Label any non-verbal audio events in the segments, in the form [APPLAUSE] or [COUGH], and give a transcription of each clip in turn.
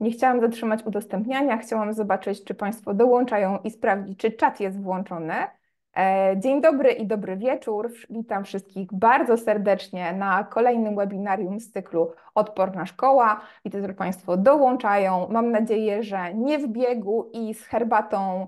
Nie chciałam zatrzymać udostępniania, chciałam zobaczyć, czy Państwo dołączają i sprawdzić, czy czat jest włączony. E, dzień dobry i dobry wieczór. Witam wszystkich bardzo serdecznie na kolejnym webinarium z cyklu Odporna Szkoła. Widzę, że Państwo dołączają. Mam nadzieję, że nie w biegu i z herbatą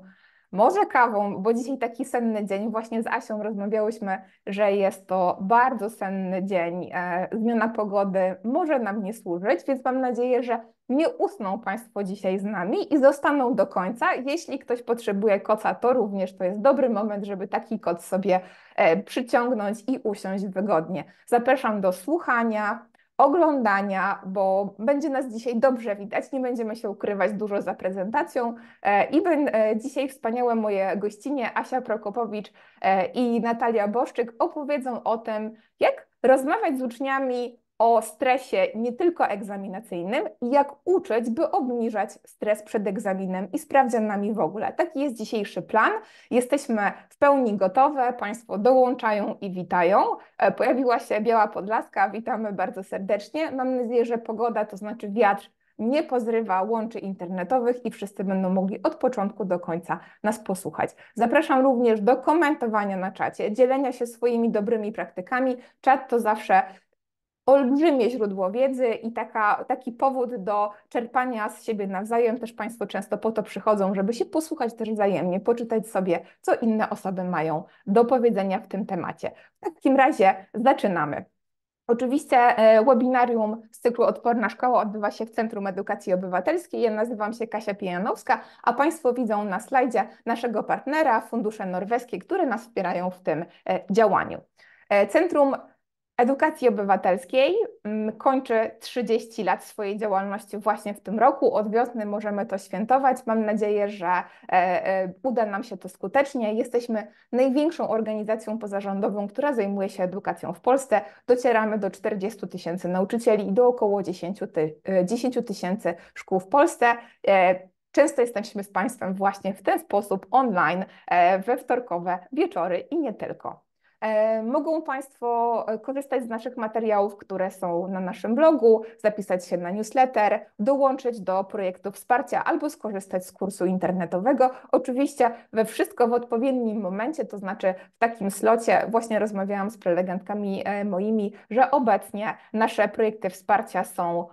może kawą, bo dzisiaj taki senny dzień, właśnie z Asią rozmawiałyśmy, że jest to bardzo senny dzień, e, zmiana pogody może nam nie służyć, więc mam nadzieję, że nie usną Państwo dzisiaj z nami i zostaną do końca. Jeśli ktoś potrzebuje koca, to również to jest dobry moment, żeby taki kot sobie e, przyciągnąć i usiąść wygodnie. Zapraszam do słuchania, oglądania, bo będzie nas dzisiaj dobrze widać, nie będziemy się ukrywać dużo za prezentacją. E, I e, dzisiaj wspaniałe moje gościnie Asia Prokopowicz e, i Natalia Boszczyk opowiedzą o tym, jak rozmawiać z uczniami o stresie nie tylko egzaminacyjnym, jak uczyć, by obniżać stres przed egzaminem i sprawdzianami w ogóle. Taki jest dzisiejszy plan. Jesteśmy w pełni gotowe, Państwo dołączają i witają. E, pojawiła się Biała Podlaska, witamy bardzo serdecznie. Mam nadzieję, że pogoda, to znaczy wiatr, nie pozrywa łączy internetowych i wszyscy będą mogli od początku do końca nas posłuchać. Zapraszam również do komentowania na czacie, dzielenia się swoimi dobrymi praktykami. Czat to zawsze olbrzymie źródło wiedzy i taka, taki powód do czerpania z siebie nawzajem. Też Państwo często po to przychodzą, żeby się posłuchać też wzajemnie, poczytać sobie, co inne osoby mają do powiedzenia w tym temacie. W takim razie zaczynamy. Oczywiście e, webinarium z cyklu Odporna Szkoła odbywa się w Centrum Edukacji Obywatelskiej. Ja nazywam się Kasia Pijanowska, a Państwo widzą na slajdzie naszego partnera, fundusze norweskie, które nas wspierają w tym e, działaniu. E, centrum Edukacji Obywatelskiej mm, kończy 30 lat swojej działalności właśnie w tym roku. Od wiosny możemy to świętować. Mam nadzieję, że e, e, uda nam się to skutecznie. Jesteśmy największą organizacją pozarządową, która zajmuje się edukacją w Polsce. Docieramy do 40 tysięcy nauczycieli i do około 10 e, tysięcy szkół w Polsce. Często jesteśmy z Państwem właśnie w ten sposób online, we wtorkowe wieczory i nie tylko. E, mogą Państwo e, korzystać z naszych materiałów, które są na naszym blogu, zapisać się na newsletter, dołączyć do projektu wsparcia albo skorzystać z kursu internetowego. Oczywiście we wszystko w odpowiednim momencie, to znaczy w takim slocie. Właśnie rozmawiałam z prelegentkami e, moimi, że obecnie nasze projekty wsparcia są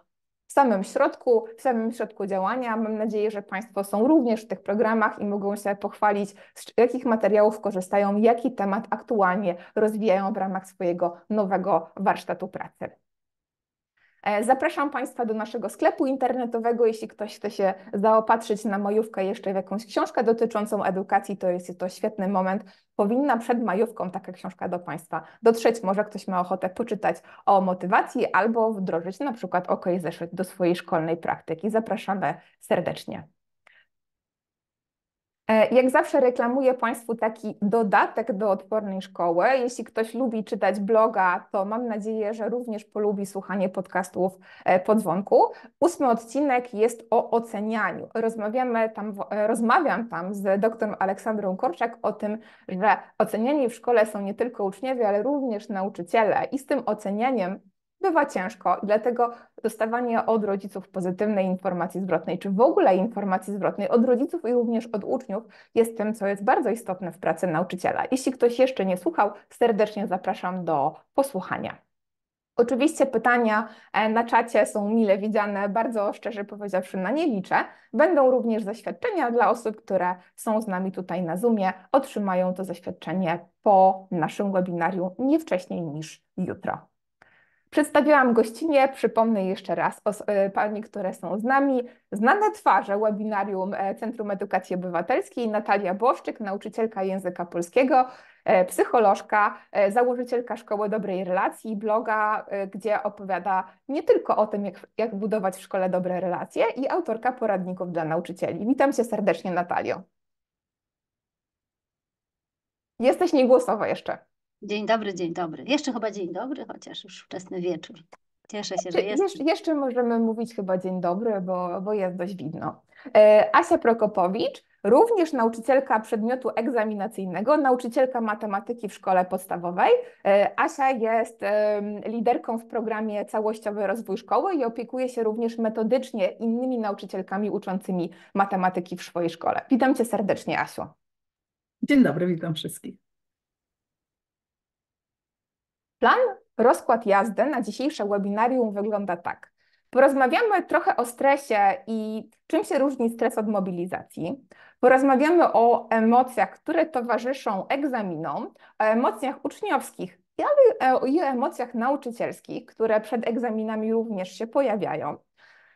w samym środku, w samym środku działania. Mam nadzieję, że Państwo są również w tych programach i mogą się pochwalić, z jakich materiałów korzystają, jaki temat aktualnie rozwijają w ramach swojego nowego warsztatu pracy. E, zapraszam Państwa do naszego sklepu internetowego. Jeśli ktoś chce się zaopatrzyć na majówkę jeszcze w jakąś książkę dotyczącą edukacji, to jest to świetny moment. Powinna przed majówką taka książka do Państwa dotrzeć. Może ktoś ma ochotę poczytać o motywacji albo wdrożyć na przykład OK zeszyt do swojej szkolnej praktyki. Zapraszamy serdecznie. E, jak zawsze reklamuję Państwu taki dodatek do odpornej szkoły. Jeśli ktoś lubi czytać bloga, to mam nadzieję, że również polubi słuchanie podcastów e, podwąku. Ósmy odcinek jest o ocenianiu. Rozmawiamy tam, e, rozmawiam tam z doktorem Aleksandrą Korczak o tym, że oceniani w szkole są nie tylko uczniowie, ale również nauczyciele. I z tym ocenianiem bywa ciężko. Dlatego dostawanie od rodziców pozytywnej informacji zwrotnej, czy w ogóle informacji zwrotnej od rodziców i również od uczniów jest tym, co jest bardzo istotne w pracy nauczyciela. Jeśli ktoś jeszcze nie słuchał, serdecznie zapraszam do posłuchania. Oczywiście pytania e, na czacie są mile widziane, bardzo szczerze powiedziawszy na nie liczę. Będą również zaświadczenia dla osób, które są z nami tutaj na Zoomie. Otrzymają to zaświadczenie po naszym webinarium nie wcześniej niż jutro. Przedstawiałam gościnie, przypomnę jeszcze raz o e, pani, które są z nami. Znane twarze webinarium e, Centrum Edukacji Obywatelskiej Natalia Błoszczyk, nauczycielka języka polskiego, e, psycholożka, założycielka Szkoły Dobrej Relacji, bloga, gdzie opowiada nie tylko o tym, jak, jak budować w szkole dobre relacje i autorka poradników dla nauczycieli. Witam cię serdecznie Natalio. Jesteś niegłosowa jeszcze. Dzień dobry, dzień dobry. Jeszcze chyba dzień dobry, chociaż już wczesny wieczór. Cieszę się, że jest. jeszcze możemy mówić chyba dzień dobry, bo, bo jest dość widno. E, Asia Prokopowicz, również nauczycielka przedmiotu egzaminacyjnego, nauczycielka matematyki w szkole podstawowej. E, Asia jest liderką w programie Całościowy Rozwój Szkoły i opiekuje się również metodycznie innymi nauczycielkami uczącymi matematyki w swojej szkole. Witam Cię serdecznie, Asiu. Dzień dobry, witam wszystkich. Plan, rozkład jazdy na dzisiejsze webinarium wygląda tak. Porozmawiamy trochę o stresie i czym się różni stres od mobilizacji. Porozmawiamy o emocjach, które towarzyszą egzaminom, o emocjach uczniowskich, ale i o emocjach nauczycielskich, które przed egzaminami również się pojawiają.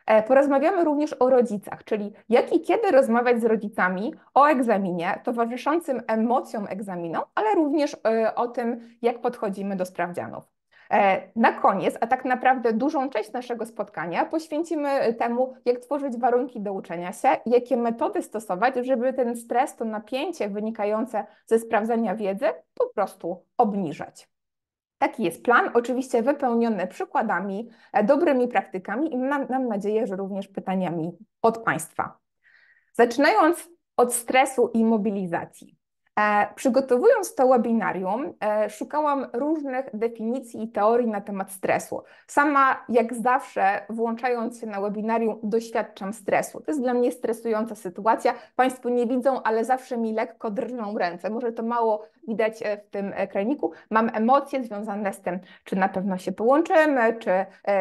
E, porozmawiamy również o rodzicach, czyli jak i kiedy rozmawiać z rodzicami o egzaminie, towarzyszącym emocjom egzaminu, ale również e, o tym, jak podchodzimy do sprawdzianów. E, na koniec, a tak naprawdę dużą część naszego spotkania poświęcimy temu, jak tworzyć warunki do uczenia się, jakie metody stosować, żeby ten stres, to napięcie wynikające ze sprawdzania wiedzy po prostu obniżać. Taki jest plan, oczywiście wypełniony przykładami, e, dobrymi praktykami i mam, mam nadzieję, że również pytaniami od Państwa. Zaczynając od stresu i mobilizacji. E, przygotowując to webinarium, e, szukałam różnych definicji i teorii na temat stresu. Sama, jak zawsze, włączając się na webinarium, doświadczam stresu. To jest dla mnie stresująca sytuacja. Państwo nie widzą, ale zawsze mi lekko drżą ręce. Może to mało widać e, w tym ekraniku. Mam emocje związane z tym, czy na pewno się połączymy, czy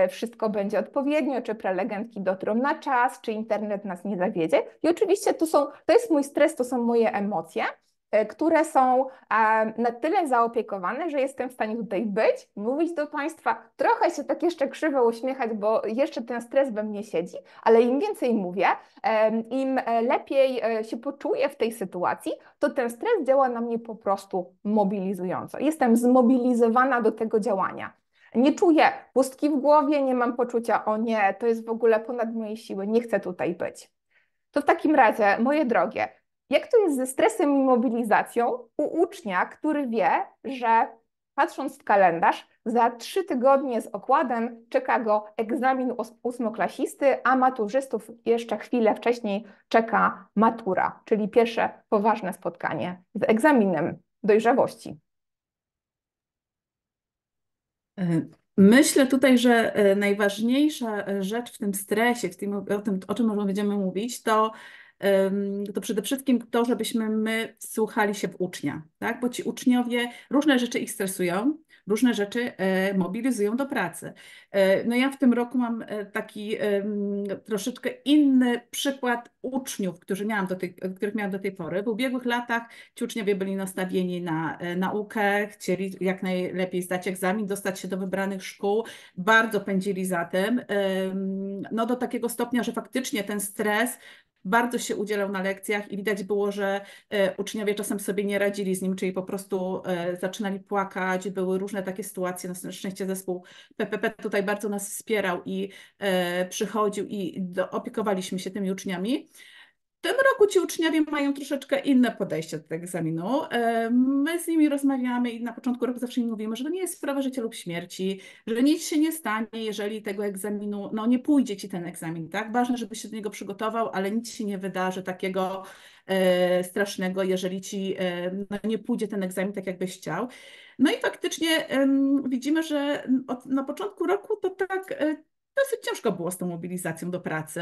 wszystko będzie odpowiednio, czy prelegentki dotrą na czas, czy internet nas nie zawiedzie. I oczywiście to, są, to jest mój stres, to są moje emocje. E, które są e, na tyle zaopiekowane, że jestem w stanie tutaj być, mówić do Państwa, trochę się tak jeszcze krzywo uśmiechać, bo jeszcze ten stres we mnie siedzi, ale im więcej mówię, e, im lepiej się poczuję w tej sytuacji, to ten stres działa na mnie po prostu mobilizująco. Jestem zmobilizowana do tego działania. Nie czuję pustki w głowie, nie mam poczucia, o nie, to jest w ogóle ponad moje siły, nie chcę tutaj być. To w takim razie, moje drogie, jak to jest ze stresem i mobilizacją u ucznia, który wie, że patrząc w kalendarz, za trzy tygodnie z okładem czeka go egzamin ósmoklasisty, a maturzystów jeszcze chwilę wcześniej czeka matura, czyli pierwsze poważne spotkanie z egzaminem dojrzałości. E, myślę tutaj, że e, najważniejsza rzecz w tym stresie, w tym, o, tym, o czym będziemy mówić, to to przede wszystkim to, żebyśmy my słuchali się w ucznia, tak? bo ci uczniowie różne rzeczy ich stresują, różne rzeczy e, mobilizują do pracy. E, no ja w tym roku mam e, taki troszeczkę inny przykład uczniów, którzy miałam do tej, których miałam do tej pory. W ubiegłych latach ci uczniowie byli nastawieni na naukę, chcieli jak najlepiej zdać egzamin, dostać się do wybranych szkół, bardzo pędzili za tym. No do takiego stopnia, że faktycznie ten stres bardzo się udzielał na lekcjach i widać było, że uczniowie czasem sobie nie radzili z nim, czyli po prostu zaczynali płakać, były różne różne takie sytuacje. Na no, szczęście zespół PPP tutaj bardzo nas wspierał i e, przychodził i do, opiekowaliśmy się tymi uczniami tym roku ci uczniowie mają troszeczkę inne podejście do tego egzaminu. E, my z nimi rozmawiamy i na początku roku zawsze im mówimy, że to nie jest sprawa życia lub śmierci, że nic się nie stanie, jeżeli tego egzaminu, no nie pójdzie ci ten egzamin, tak? Ważne, żebyś się do niego przygotował, ale nic się nie wydarzy takiego e, strasznego, jeżeli ci e, no, nie pójdzie ten egzamin tak, jakbyś chciał. No i faktycznie e, widzimy, że od, na początku roku to tak e, dosyć ciężko było z tą mobilizacją do pracy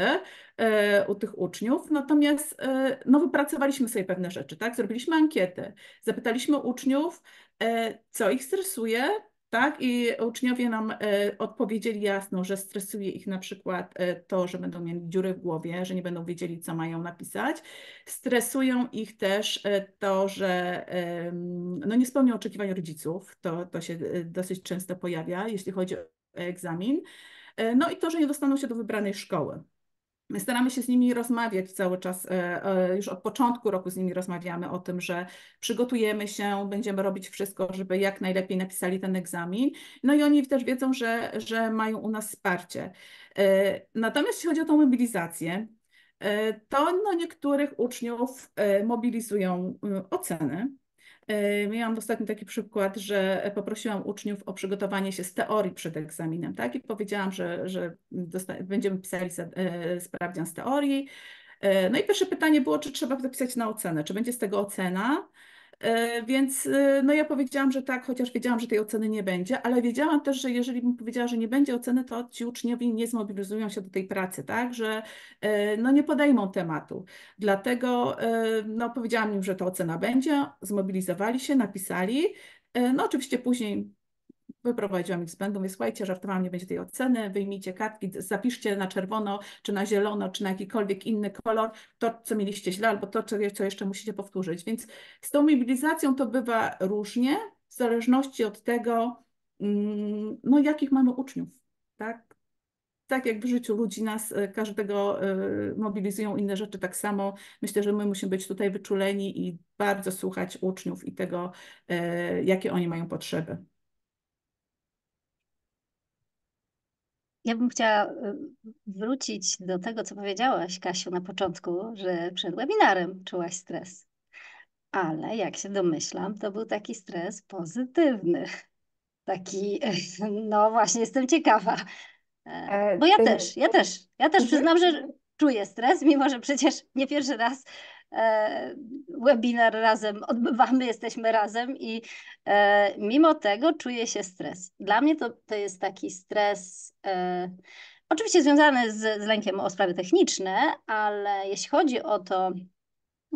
e, u tych uczniów, natomiast e, no, wypracowaliśmy sobie pewne rzeczy, tak? Zrobiliśmy ankietę, zapytaliśmy uczniów, e, co ich stresuje, tak? I uczniowie nam e, odpowiedzieli jasno, że stresuje ich na przykład e, to, że będą mieli dziury w głowie, że nie będą wiedzieli, co mają napisać. Stresują ich też e, to, że no, nie spełnią oczekiwań rodziców. To, to się dosyć często pojawia, jeśli chodzi o egzamin. E, no i to, że nie dostaną się do wybranej szkoły. Staramy się z nimi rozmawiać cały czas, e, e, już od początku roku z nimi rozmawiamy o tym, że przygotujemy się, będziemy robić wszystko, żeby jak najlepiej napisali ten egzamin. No i oni też wiedzą, że, że mają u nas wsparcie. Natomiast jeśli chodzi o tą mobilizację, to no, niektórych uczniów mobilizują y, oceny. E, miałam ostatni taki przykład, że poprosiłam uczniów o przygotowanie się z teorii przed egzaminem, tak? I powiedziałam, że, że będziemy pisali e, sprawdzian z teorii. E, no i pierwsze pytanie było, czy trzeba zapisać na ocenę, czy będzie z tego ocena. E, więc e, no ja powiedziałam, że tak, chociaż wiedziałam, że tej oceny nie będzie, ale wiedziałam też, że jeżeli bym powiedziała, że nie będzie oceny, to ci uczniowie nie zmobilizują się do tej pracy, tak, że e, no nie podejmą tematu. Dlatego no powiedziałam im, że ta ocena będzie, zmobilizowali się, napisali. No oczywiście później Wyprowadziłam ich z błędu, mówię, słuchajcie, żartowałam, nie będzie tej oceny, wyjmijcie kartki, zapiszcie na czerwono, czy na zielono, czy na jakikolwiek inny kolor to, co mieliście źle, albo to, co jeszcze musicie powtórzyć. Więc z tą mobilizacją to bywa różnie, w zależności od tego, mm, no jakich mamy uczniów, tak? Tak jak w życiu ludzi nas e, każdego e, mobilizują inne rzeczy tak samo. Myślę, że my musimy być tutaj wyczuleni i bardzo słuchać uczniów i tego, e, jakie oni mają potrzeby. Ja bym chciała y, wrócić do tego, co powiedziałaś, Kasiu, na początku, że przed webinarem czułaś stres. Ale jak się domyślam, to był taki stres pozytywny. Taki, [LAUGHS] no właśnie, jestem ciekawa. E, e, bo ja też, ja też, ja też przyznam, że czuję stres, mimo że przecież nie pierwszy raz E, webinar razem odbywamy, jesteśmy razem i e, mimo tego czuję się stres. Dla mnie to, to jest taki stres. E, oczywiście związany z, z lękiem o sprawy techniczne, ale jeśli chodzi o to,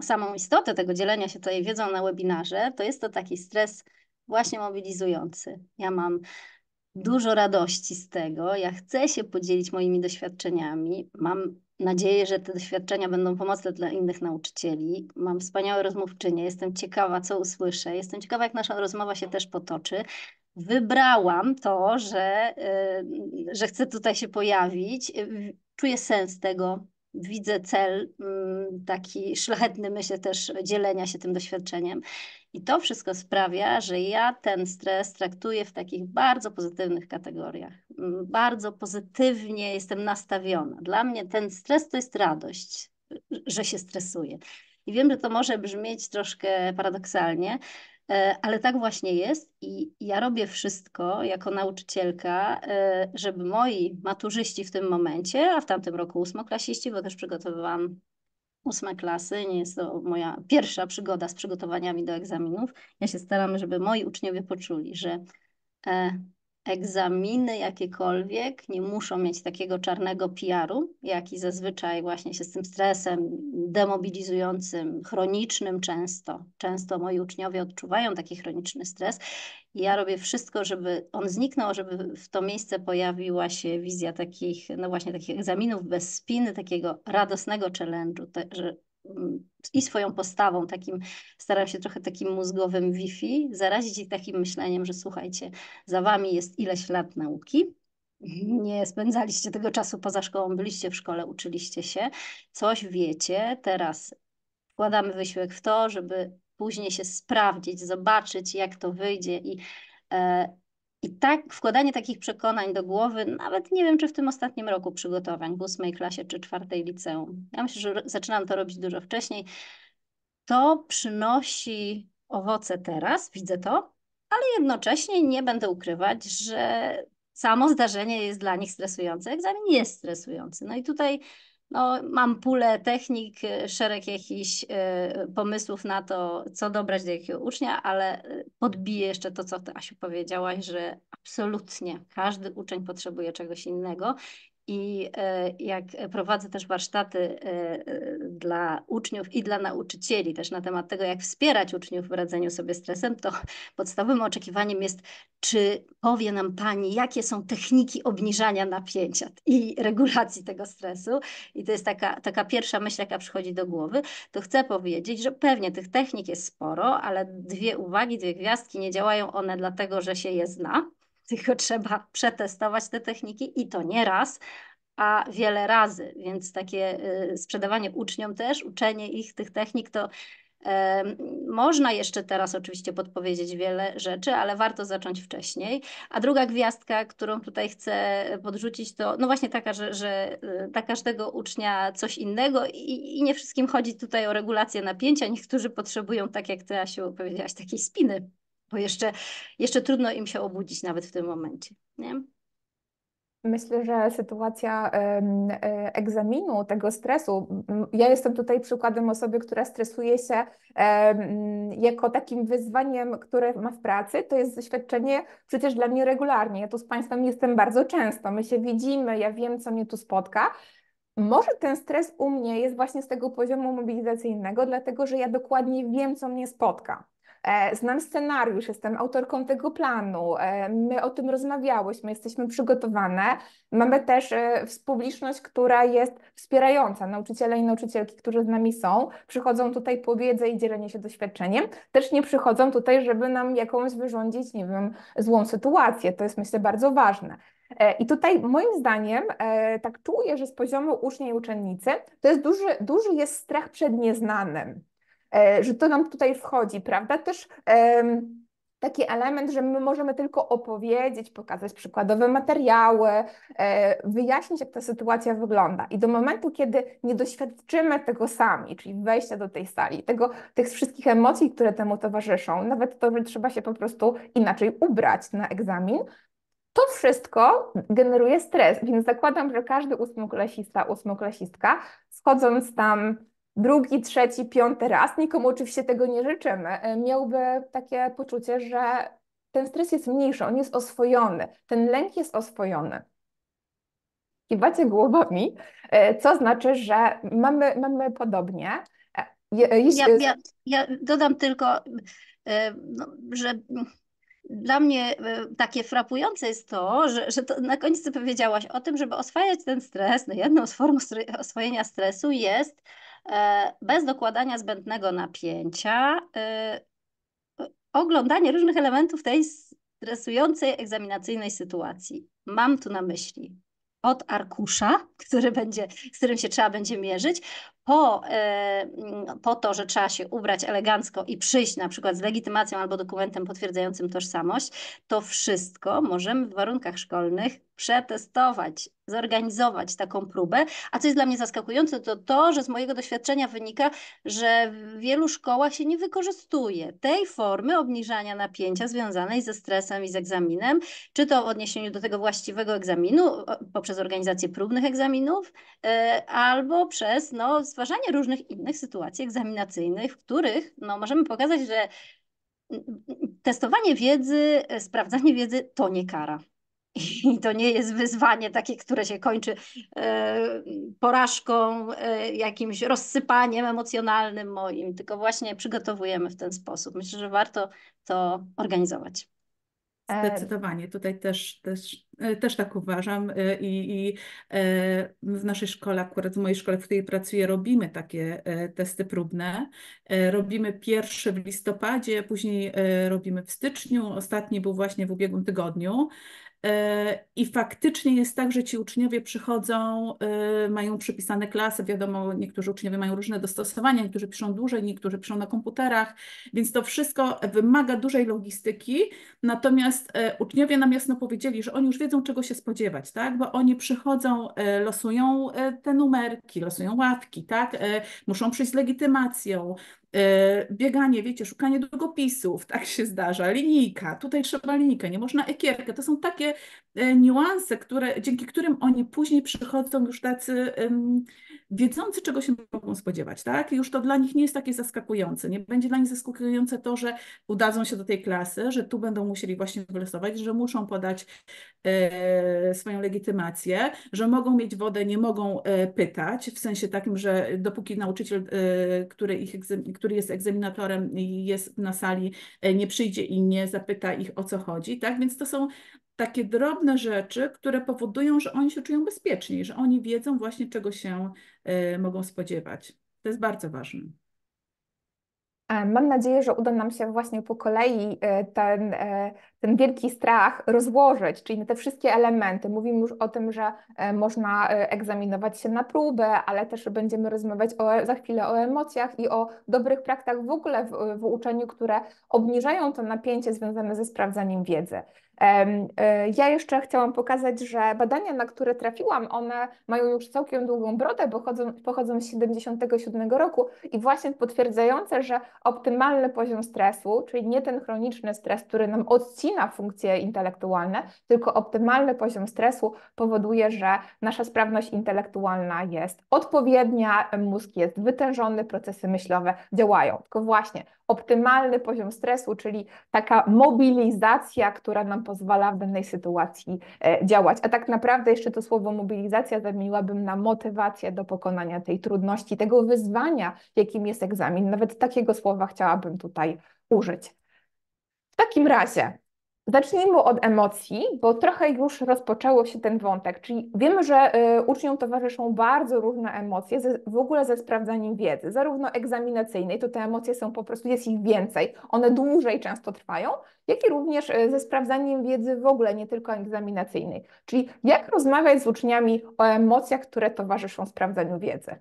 samą istotę tego dzielenia się tutaj wiedzą na webinarze, to jest to taki stres właśnie mobilizujący. Ja mam dużo radości z tego, ja chcę się podzielić moimi doświadczeniami, mam nadzieję, że te doświadczenia będą pomocne dla innych nauczycieli. Mam wspaniałe rozmówczynie, jestem ciekawa, co usłyszę. Jestem ciekawa, jak nasza rozmowa się też potoczy. Wybrałam to, że, y, że chcę tutaj się pojawić. Y, czuję sens tego, widzę cel, mm, taki szlachetny, myślę też dzielenia się tym doświadczeniem. I to wszystko sprawia, że ja ten stres traktuję w takich bardzo pozytywnych kategoriach. Mm, bardzo pozytywnie jestem nastawiona. Dla mnie ten stres to jest radość, że się stresuję. I wiem, że to może brzmieć troszkę paradoksalnie, E, ale tak właśnie jest i ja robię wszystko jako nauczycielka, e, żeby moi maturzyści w tym momencie, a w tamtym roku ósmoklasiści, bo też przygotowywałam ósme klasy, nie jest to moja pierwsza przygoda z przygotowaniami do egzaminów. Ja się staram, żeby moi uczniowie poczuli, że e, egzaminy jakiekolwiek nie muszą mieć takiego czarnego PR-u, jaki zazwyczaj właśnie się z tym stresem demobilizującym, chronicznym często, często moi uczniowie odczuwają taki chroniczny stres. ja robię wszystko, żeby on zniknął, żeby w to miejsce pojawiła się wizja takich, no właśnie takich egzaminów bez spiny, takiego radosnego challenge'u, że i swoją postawą, takim, staram się trochę takim mózgowym Wi-Fi, zarazić ich takim myśleniem, że słuchajcie, za wami jest ileś lat nauki, nie spędzaliście tego czasu poza szkołą, byliście w szkole, uczyliście się, coś wiecie, teraz wkładamy wysiłek w to, żeby później się sprawdzić, zobaczyć, jak to wyjdzie i e, i tak wkładanie takich przekonań do głowy, nawet nie wiem, czy w tym ostatnim roku przygotowań, w ósmej klasie czy czwartej liceum. Ja myślę, że zaczynam to robić dużo wcześniej. To przynosi owoce teraz, widzę to, ale jednocześnie nie będę ukrywać, że samo zdarzenie jest dla nich stresujące. Egzamin jest stresujący. No i tutaj no, mam pulę technik, y, szereg jakichś y, pomysłów na to, co dobrać do jakiego ucznia, ale y, podbiję jeszcze to, co Ty, Asiu, powiedziałaś, że absolutnie każdy uczeń potrzebuje czegoś innego i e, jak prowadzę też warsztaty e, e, dla uczniów i dla nauczycieli też na temat tego, jak wspierać uczniów w radzeniu sobie stresem, to [LAUGHS] podstawowym oczekiwaniem jest, czy powie nam Pani, jakie są techniki obniżania napięcia i regulacji tego stresu. I to jest taka, taka pierwsza myśl, jaka przychodzi do głowy. To chcę powiedzieć, że pewnie tych technik jest sporo, ale dwie uwagi, dwie gwiazdki, nie działają one dlatego, że się je zna tylko [LAUGHS] trzeba przetestować te techniki i to nie raz, a wiele razy. Więc takie y, sprzedawanie uczniom też, uczenie ich tych technik to można jeszcze teraz oczywiście podpowiedzieć wiele rzeczy, ale warto zacząć wcześniej. A druga gwiazdka, którą tutaj chcę podrzucić, to no właśnie taka, że, że y, dla każdego ucznia coś innego i, i nie wszystkim chodzi tutaj o regulację napięcia. Niektórzy potrzebują, tak jak ty Asiu powiedziałaś, takiej spiny bo jeszcze, jeszcze trudno im się obudzić nawet w tym momencie. Nie? Myślę, że sytuacja e, egzaminu, tego stresu, ja jestem tutaj przykładem osoby, która stresuje się jako takim wyzwaniem, które ma w pracy, to jest doświadczenie przecież dla mnie regularnie. Ja tu z Państwem jestem bardzo często, my się widzimy, ja wiem, co mnie tu spotka. Może ten stres u mnie jest właśnie z tego poziomu mobilizacyjnego, dlatego że ja dokładnie wiem, co mnie spotka. E, znam scenariusz, jestem autorką tego planu, e, my o tym rozmawiałyśmy, jesteśmy przygotowane. Mamy też e, publiczność, która jest wspierająca, nauczyciele i nauczycielki, którzy z nami są, przychodzą tutaj po wiedzę i dzielenie się doświadczeniem, też nie przychodzą tutaj, żeby nam jakąś wyrządzić, nie wiem, złą sytuację. To jest myślę bardzo ważne. I tutaj moim zdaniem tak czuję, że z poziomu ucznia i uczennicy to jest duży, duży jest strach przed nieznanym. E, że to nam tutaj wchodzi, prawda? Też taki element, że my możemy tylko opowiedzieć, pokazać przykładowe materiały, e, wyjaśnić, jak ta sytuacja wygląda. I do momentu, kiedy nie doświadczymy tego sami, czyli wejścia do tej sali, tego, tych wszystkich emocji, które temu towarzyszą, nawet to, że trzeba się po prostu inaczej ubrać na egzamin, to wszystko generuje stres, więc zakładam, że każdy ósmoklasista, ósmoklasistka, schodząc tam drugi, trzeci, piąty raz, nikomu oczywiście tego nie życzymy, e, miałby takie poczucie, że ten stres jest mniejszy, on jest oswojony, ten lęk jest oswojony. Kiwacie głowami, e, co znaczy, że mamy, mamy podobnie. E, je, ja, ja, ja, dodam tylko, no, że dla mnie takie frapujące jest to, że, że to na końcu powiedziałaś o tym, żeby oswajać ten stres. No jedną z form oswojenia stresu jest E, bez dokładania zbędnego napięcia, e, oglądanie różnych elementów tej stresującej egzaminacyjnej sytuacji. Mam tu na myśli od arkusza, [LAUGHS] który będzie, z którym się trzeba będzie mierzyć, po, e, mm, po to, że trzeba się ubrać elegancko i przyjść na przykład z legitymacją albo dokumentem potwierdzającym tożsamość, to wszystko możemy w warunkach szkolnych przetestować, zorganizować taką próbę. A co jest dla mnie zaskakujące, to to, że z mojego doświadczenia wynika, że w wielu szkołach się nie wykorzystuje tej formy obniżania napięcia związanej ze stresem i z egzaminem, czy to w odniesieniu do tego właściwego egzaminu, poprzez organizację próbnych egzaminów, e, albo przez no, stwarzanie różnych innych sytuacji egzaminacyjnych, w których no, możemy pokazać, że mm, mm, testowanie wiedzy, e, sprawdzanie wiedzy to nie kara. I to nie jest wyzwanie takie, które się kończy e, porażką, e, jakimś rozsypaniem emocjonalnym moim, tylko właśnie przygotowujemy w ten sposób. Myślę, że warto to organizować. E, Zdecydowanie, tutaj też, też, też tak uważam I, i w naszej szkole, akurat w mojej szkole, w której pracuję, robimy takie testy próbne. Robimy pierwszy w listopadzie, później robimy w styczniu, ostatni był właśnie w ubiegłym tygodniu E, I faktycznie jest tak, że ci uczniowie przychodzą, e, mają przypisane klasy. Wiadomo, niektórzy uczniowie mają różne dostosowania, niektórzy piszą dłużej, niektórzy piszą na komputerach, więc to wszystko wymaga dużej logistyki. Natomiast e, uczniowie nam jasno powiedzieli, że oni już wiedzą, czego się spodziewać, tak? bo oni przychodzą, losują te numerki, losują ławki, tak? muszą przyjść z legitymacją, E, bieganie, wiecie, szukanie długopisów, tak się zdarza, linijka, tutaj trzeba linijkę, nie można ekierkę. To są takie e, niuanse, które, dzięki którym oni później przychodzą już tacy wiedzący, czego się mogą spodziewać, tak? Już to dla nich nie jest takie zaskakujące. Nie będzie dla nich zaskakujące to, że udadzą się do tej klasy, że tu będą musieli właśnie wylosować, że muszą podać e, swoją legitymację, że mogą mieć wodę, nie mogą e, pytać, w sensie takim, że dopóki nauczyciel, e, który, ich, który jest egzaminatorem, jest na sali, e, nie przyjdzie i nie zapyta ich o co chodzi, tak? Więc to są takie drobne rzeczy, które powodują, że oni się czują bezpieczniej, że oni wiedzą właśnie, czego się e, mogą spodziewać. To jest bardzo ważne. Mam nadzieję, że uda nam się właśnie po kolei e, ten, e, ten wielki strach rozłożyć, czyli na te wszystkie elementy. Mówimy już o tym, że można egzaminować się na próbę, ale też będziemy rozmawiać o, za chwilę o emocjach i o dobrych praktykach w ogóle w, w uczeniu, które obniżają to napięcie związane ze sprawdzaniem wiedzy. Y, ja jeszcze chciałam pokazać, że badania, na które trafiłam, one mają już całkiem długą brodę, bo pochodzą z 77 roku i właśnie potwierdzające, że optymalny poziom stresu, czyli nie ten chroniczny stres, który nam odcina funkcje intelektualne, tylko optymalny poziom stresu powoduje, że nasza sprawność intelektualna jest odpowiednia, mózg jest wytężony, procesy myślowe działają. Tylko właśnie optymalny poziom stresu, czyli taka mobilizacja, która nam pozwala w danej sytuacji e, działać. A tak naprawdę jeszcze to słowo mobilizacja zamieniłabym na motywację do pokonania tej trudności, tego wyzwania, jakim jest egzamin. Nawet takiego słowa chciałabym tutaj użyć. W takim razie Zacznijmy od emocji, bo trochę już rozpoczęło się ten wątek, czyli wiemy, że y, uczniom towarzyszą bardzo różne emocje, w ogóle ze sprawdzaniem wiedzy, zarówno egzaminacyjnej, to te emocje są po prostu, jest ich więcej, one dłużej często trwają, jak i również y, ze sprawdzaniem wiedzy w ogóle, nie tylko egzaminacyjnej. Czyli jak rozmawiać z uczniami o emocjach, które towarzyszą sprawdzaniu wiedzy?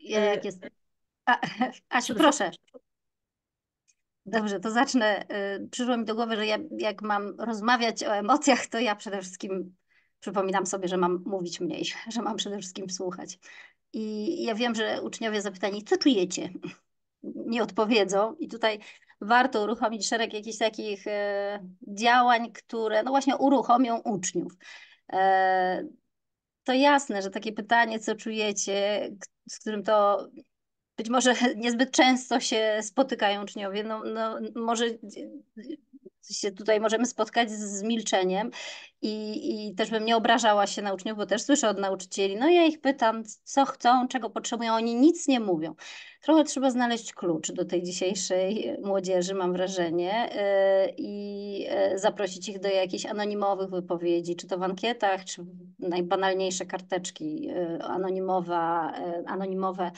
Jak jest a, [LAUGHS] Asiu, proszę. Dobrze, to zacznę. Y, przyszło mi do głowy, że ja, jak mam rozmawiać o emocjach, to ja przede wszystkim przypominam sobie, że mam mówić mniej, [LAUGHS] że mam przede wszystkim słuchać. I ja wiem, że uczniowie zapytani, co czujecie, [LAUGHS] nie odpowiedzą. I tutaj warto uruchomić szereg jakichś takich y, działań, które no właśnie uruchomią uczniów. E, to jasne, że takie pytanie, co czujecie, z którym to być może [LAUGHS] niezbyt często się spotykają uczniowie, no, no może się tutaj możemy spotkać z, z milczeniem i, I też bym nie obrażała się na uczniów, bo też słyszę od nauczycieli, no ja ich pytam, co chcą, czego potrzebują, oni nic nie mówią. Trochę trzeba znaleźć klucz do tej dzisiejszej młodzieży, mam wrażenie, y, i y, zaprosić ich do jakichś anonimowych wypowiedzi, czy to w ankietach, czy najbanalniejsze karteczki y, anonimowa, anonimowe,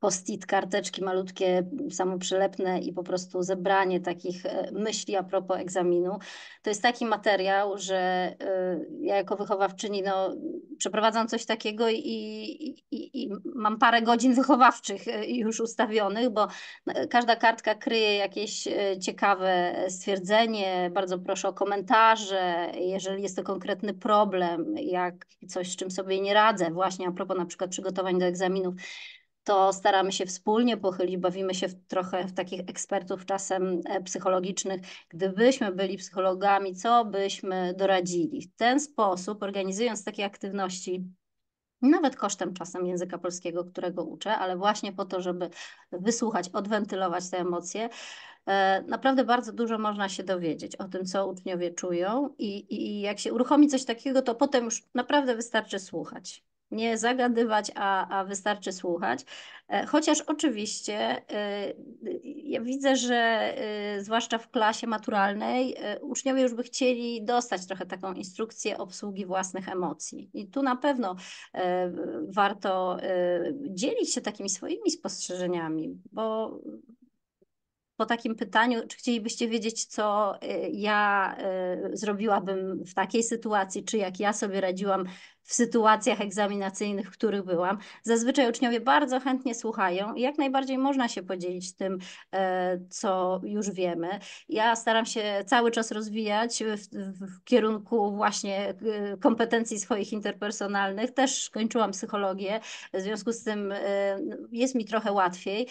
post-it, karteczki malutkie, samoprzylepne i po prostu zebranie takich myśli a propos egzaminu. To jest taki materiał, że y, ja jako wychowawczyni no, przeprowadzam coś takiego i, i, i mam parę godzin wychowawczych y, już ustawionych, bo no, każda kartka kryje jakieś y, ciekawe stwierdzenie. Bardzo proszę o komentarze, jeżeli jest to konkretny problem, jak coś, z czym sobie nie radzę, właśnie a propos na przykład przygotowań do egzaminów to staramy się wspólnie pochylić, bawimy się w, trochę w takich ekspertów czasem e, psychologicznych. Gdybyśmy byli psychologami, co byśmy doradzili? W ten sposób, organizując takie aktywności, nawet kosztem czasem języka polskiego, którego uczę, ale właśnie po to, żeby wysłuchać, odwentylować te emocje, e, naprawdę bardzo dużo można się dowiedzieć o tym, co uczniowie czują i, i jak się uruchomi coś takiego, to potem już naprawdę wystarczy słuchać nie zagadywać, a, a wystarczy słuchać. E, chociaż oczywiście e, ja widzę, że e, zwłaszcza w klasie maturalnej uczniowie już by chcieli dostać trochę taką instrukcję obsługi własnych emocji. I tu na pewno warto dzielić się takimi swoimi spostrzeżeniami, bo po takim pytaniu, czy chcielibyście wiedzieć, co ja zrobiłabym w takiej sytuacji, czy jak ja sobie radziłam w sytuacjach egzaminacyjnych, w których byłam. Zazwyczaj uczniowie bardzo chętnie słuchają i jak najbardziej można się podzielić tym, e, co już wiemy. Ja staram się cały czas rozwijać w, w kierunku właśnie e, kompetencji swoich interpersonalnych. Też skończyłam psychologię, w związku z tym e, jest mi trochę łatwiej,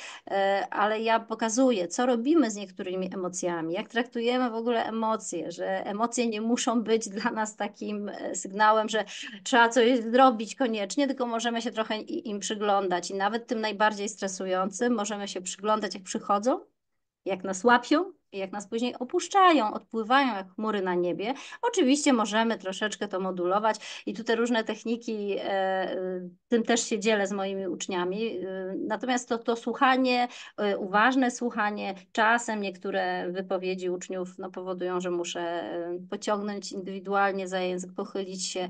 ale ja pokazuję, co robimy z niektórymi emocjami, jak traktujemy w ogóle emocje, że emocje nie muszą być dla nas takim sygnałem, że trzeba coś zrobić koniecznie, tylko możemy się trochę im przyglądać. I nawet tym najbardziej stresującym możemy się przyglądać, jak przychodzą, jak nas łapią, jak nas później opuszczają, odpływają jak chmury na niebie. Oczywiście możemy troszeczkę to modulować i tutaj różne techniki, e, tym też się dzielę z moimi uczniami. E, natomiast to, to słuchanie, e, uważne słuchanie, czasem niektóre wypowiedzi uczniów no, powodują, że muszę pociągnąć indywidualnie za język, pochylić się,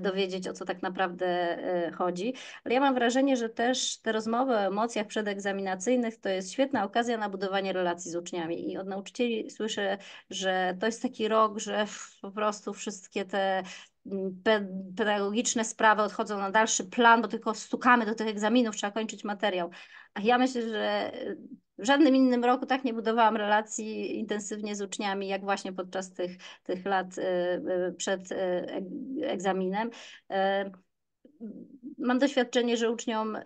dowiedzieć o co tak naprawdę chodzi. Ale ja mam wrażenie, że też te rozmowy o emocjach przedegzaminacyjnych to jest świetna okazja na budowanie relacji z uczniami i od nauczycieli słyszę, że to jest taki rok, że po prostu wszystkie te mm, pedagogiczne sprawy odchodzą na dalszy plan, bo tylko stukamy do tych egzaminów, trzeba kończyć materiał. A ja myślę, że y, w żadnym innym roku tak nie budowałam relacji intensywnie z uczniami, jak właśnie podczas tych, tych lat y, y, przed e, egzaminem. Mam doświadczenie, że uczniom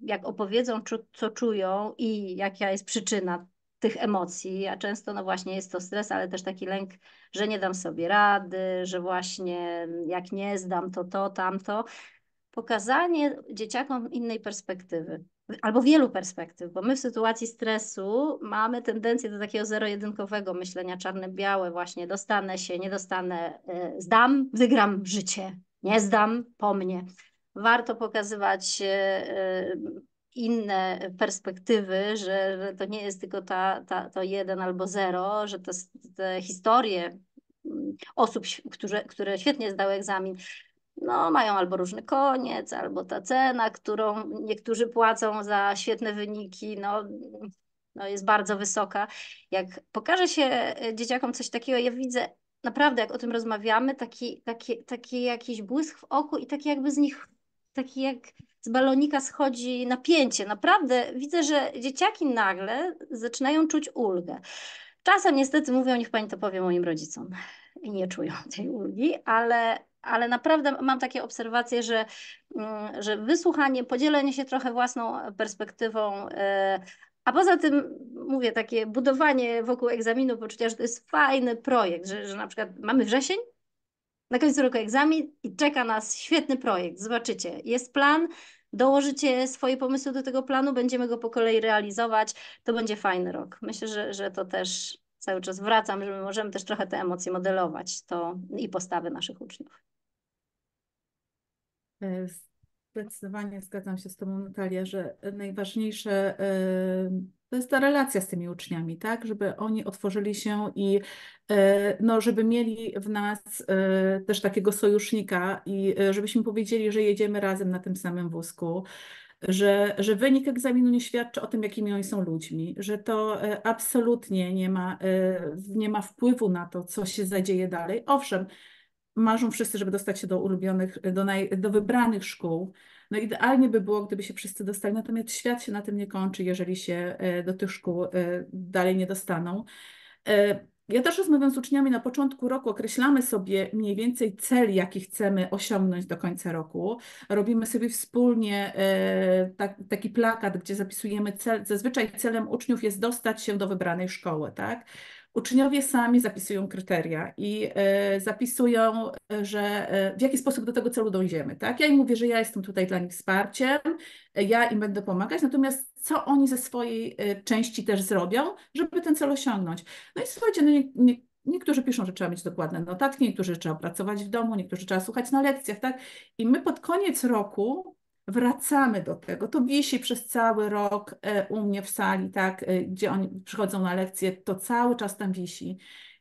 jak opowiedzą, co czują i jaka jest przyczyna tych emocji, a często no właśnie jest to stres, ale też taki lęk, że nie dam sobie rady, że właśnie mm, jak nie zdam to, to, tamto. Pokazanie dzieciakom innej perspektywy albo wielu perspektyw, bo my w sytuacji stresu mamy tendencję do takiego zero-jedynkowego myślenia czarne-białe właśnie, dostanę się, nie dostanę, y, zdam, wygram życie, nie zdam, po mnie. Warto pokazywać y, y, inne perspektywy, że, że to nie jest tylko ta, ta, to jeden albo zero, że te, te historie mm, osób, które, które świetnie zdały egzamin, no, mają albo różny koniec, albo ta cena, którą niektórzy płacą za świetne wyniki, no, no jest bardzo wysoka. Jak pokaże się e, dzieciakom coś takiego, ja widzę naprawdę, jak o tym rozmawiamy, taki, taki, taki jakiś błysk w oku i taki jakby z nich, taki jak z balonika schodzi napięcie. Naprawdę widzę, że dzieciaki nagle zaczynają czuć ulgę. Czasem niestety mówią, niech pani to powie moim rodzicom i nie czują [LAUGHS] tej ulgi, ale, ale naprawdę mam takie obserwacje, że, mm, że wysłuchanie, podzielenie się trochę własną perspektywą, e, a poza tym, mówię, takie budowanie wokół egzaminu poczucia, że to jest fajny projekt, że, że na przykład mamy wrzesień, na końcu roku egzamin i czeka nas świetny projekt. Zobaczycie, jest plan, dołożycie swoje pomysły do tego planu, będziemy go po kolei realizować. To będzie fajny rok. Myślę, że, że to też cały czas wracam, że my możemy też trochę te emocje modelować to i postawy naszych uczniów. E, zdecydowanie zgadzam się z Tobą, Natalia, że najważniejsze e, to jest ta relacja z tymi uczniami, tak? Żeby oni otworzyli się i e, no, żeby mieli w nas e, też takiego sojusznika i e, żebyśmy powiedzieli, że jedziemy razem na tym samym wózku. Że, że wynik egzaminu nie świadczy o tym, jakimi oni są ludźmi, że to absolutnie nie ma, nie ma wpływu na to, co się zadzieje dalej. Owszem, marzą wszyscy, żeby dostać się do ulubionych, do, naj, do wybranych szkół, no idealnie by było, gdyby się wszyscy dostali, natomiast świat się na tym nie kończy, jeżeli się e, do tych szkół e, dalej nie dostaną. E, ja też rozmawiam z uczniami na początku roku, określamy sobie mniej więcej cel, jaki chcemy osiągnąć do końca roku. Robimy sobie wspólnie tak, taki plakat, gdzie zapisujemy cel. Zazwyczaj celem uczniów jest dostać się do wybranej szkoły, tak? Uczniowie sami zapisują kryteria i e, zapisują, e, że e, w jaki sposób do tego celu dojdziemy. Tak? Ja im mówię, że ja jestem tutaj dla nich wsparciem, ja im będę pomagać, natomiast co oni ze swojej części też zrobią, żeby ten cel osiągnąć. No i słuchajcie, no nie, nie, niektórzy piszą, że trzeba mieć dokładne notatki, niektórzy trzeba pracować w domu, niektórzy trzeba słuchać na lekcjach, tak? I my pod koniec roku wracamy do tego. To wisi przez cały rok e, u mnie w sali, tak, e, gdzie oni przychodzą na lekcje, to cały czas tam wisi.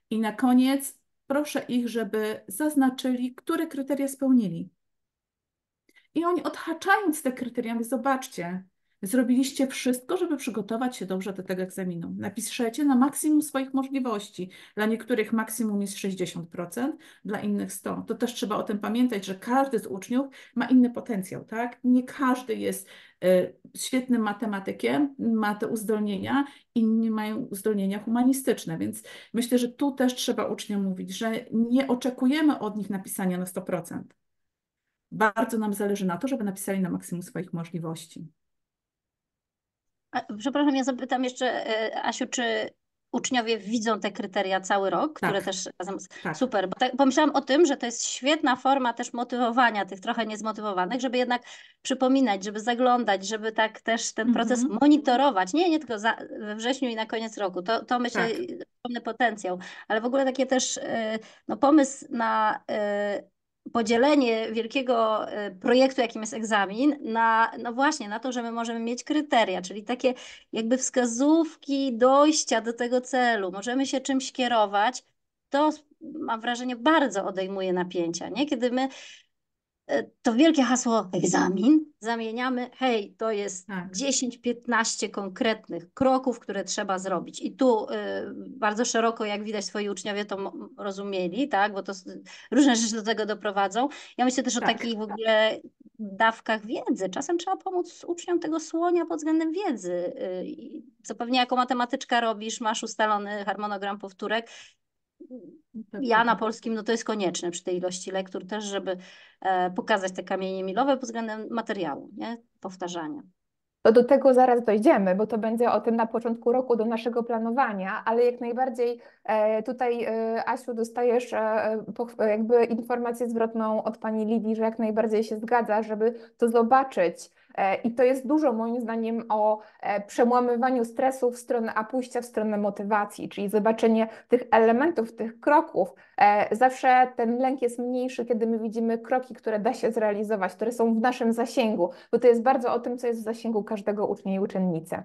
I na koniec proszę ich, żeby zaznaczyli, które kryteria spełnili. I oni odhaczając te kryteria, mówią, zobaczcie, Zrobiliście wszystko, żeby przygotować się dobrze do tego egzaminu. Napiszecie na maksimum swoich możliwości. Dla niektórych maksimum jest 60%, dla innych 100%. To też trzeba o tym pamiętać, że każdy z uczniów ma inny potencjał, tak? Nie każdy jest y, świetnym matematykiem, ma te uzdolnienia, inni mają uzdolnienia humanistyczne, więc myślę, że tu też trzeba uczniom mówić, że nie oczekujemy od nich napisania na 100%. Bardzo nam zależy na to, żeby napisali na maksimum swoich możliwości. Przepraszam, ja zapytam jeszcze, e, Asiu, czy uczniowie widzą te kryteria cały rok, tak. które też razem. Tak. Super. Bo tak, pomyślałam o tym, że to jest świetna forma też motywowania tych trochę niezmotywowanych, żeby jednak przypominać, żeby zaglądać, żeby tak też ten mhm. proces mm -hmm. monitorować. Nie, nie tylko za, we wrześniu i na koniec roku. To, to myślę, tak. ogromny potencjał. Ale w ogóle takie też e, no, pomysł na e, podzielenie wielkiego e, projektu, jakim jest egzamin, na, no właśnie, na to, że my możemy mieć kryteria, czyli takie jakby wskazówki dojścia do tego celu, możemy się czymś kierować, to mam wrażenie bardzo odejmuje napięcia, nie? Kiedy my E, to wielkie hasło egzamin zamieniamy, hej, to jest tak. 10-15 konkretnych kroków, które trzeba zrobić. I tu y, bardzo szeroko, jak widać, twoi uczniowie to rozumieli, tak, bo to różne rzeczy do tego doprowadzą. Ja myślę też tak. o takich w tak. ogóle dawkach wiedzy. Czasem trzeba pomóc uczniom tego słonia pod względem wiedzy. Y, co pewnie jako matematyczka robisz, masz ustalony harmonogram powtórek, tak, ja tak, na tak. polskim, no to jest konieczne przy tej ilości lektur też, żeby e, pokazać te kamienie milowe pod względem materiału, nie? powtarzania. To do tego zaraz dojdziemy, bo to będzie o tym na początku roku do naszego planowania, ale jak najbardziej e, tutaj e, Asiu dostajesz jakby informację zwrotną od pani Lidii, że jak najbardziej się zgadza, żeby to zobaczyć E, I to jest dużo moim zdaniem o e, przemłamywaniu stresu w stronę, a pójścia w stronę motywacji, czyli zobaczenie tych elementów, tych kroków. E, zawsze ten lęk jest mniejszy, kiedy my widzimy kroki, które da się zrealizować, które są w naszym zasięgu, bo to jest bardzo o tym, co jest w zasięgu każdego ucznia i uczennicy.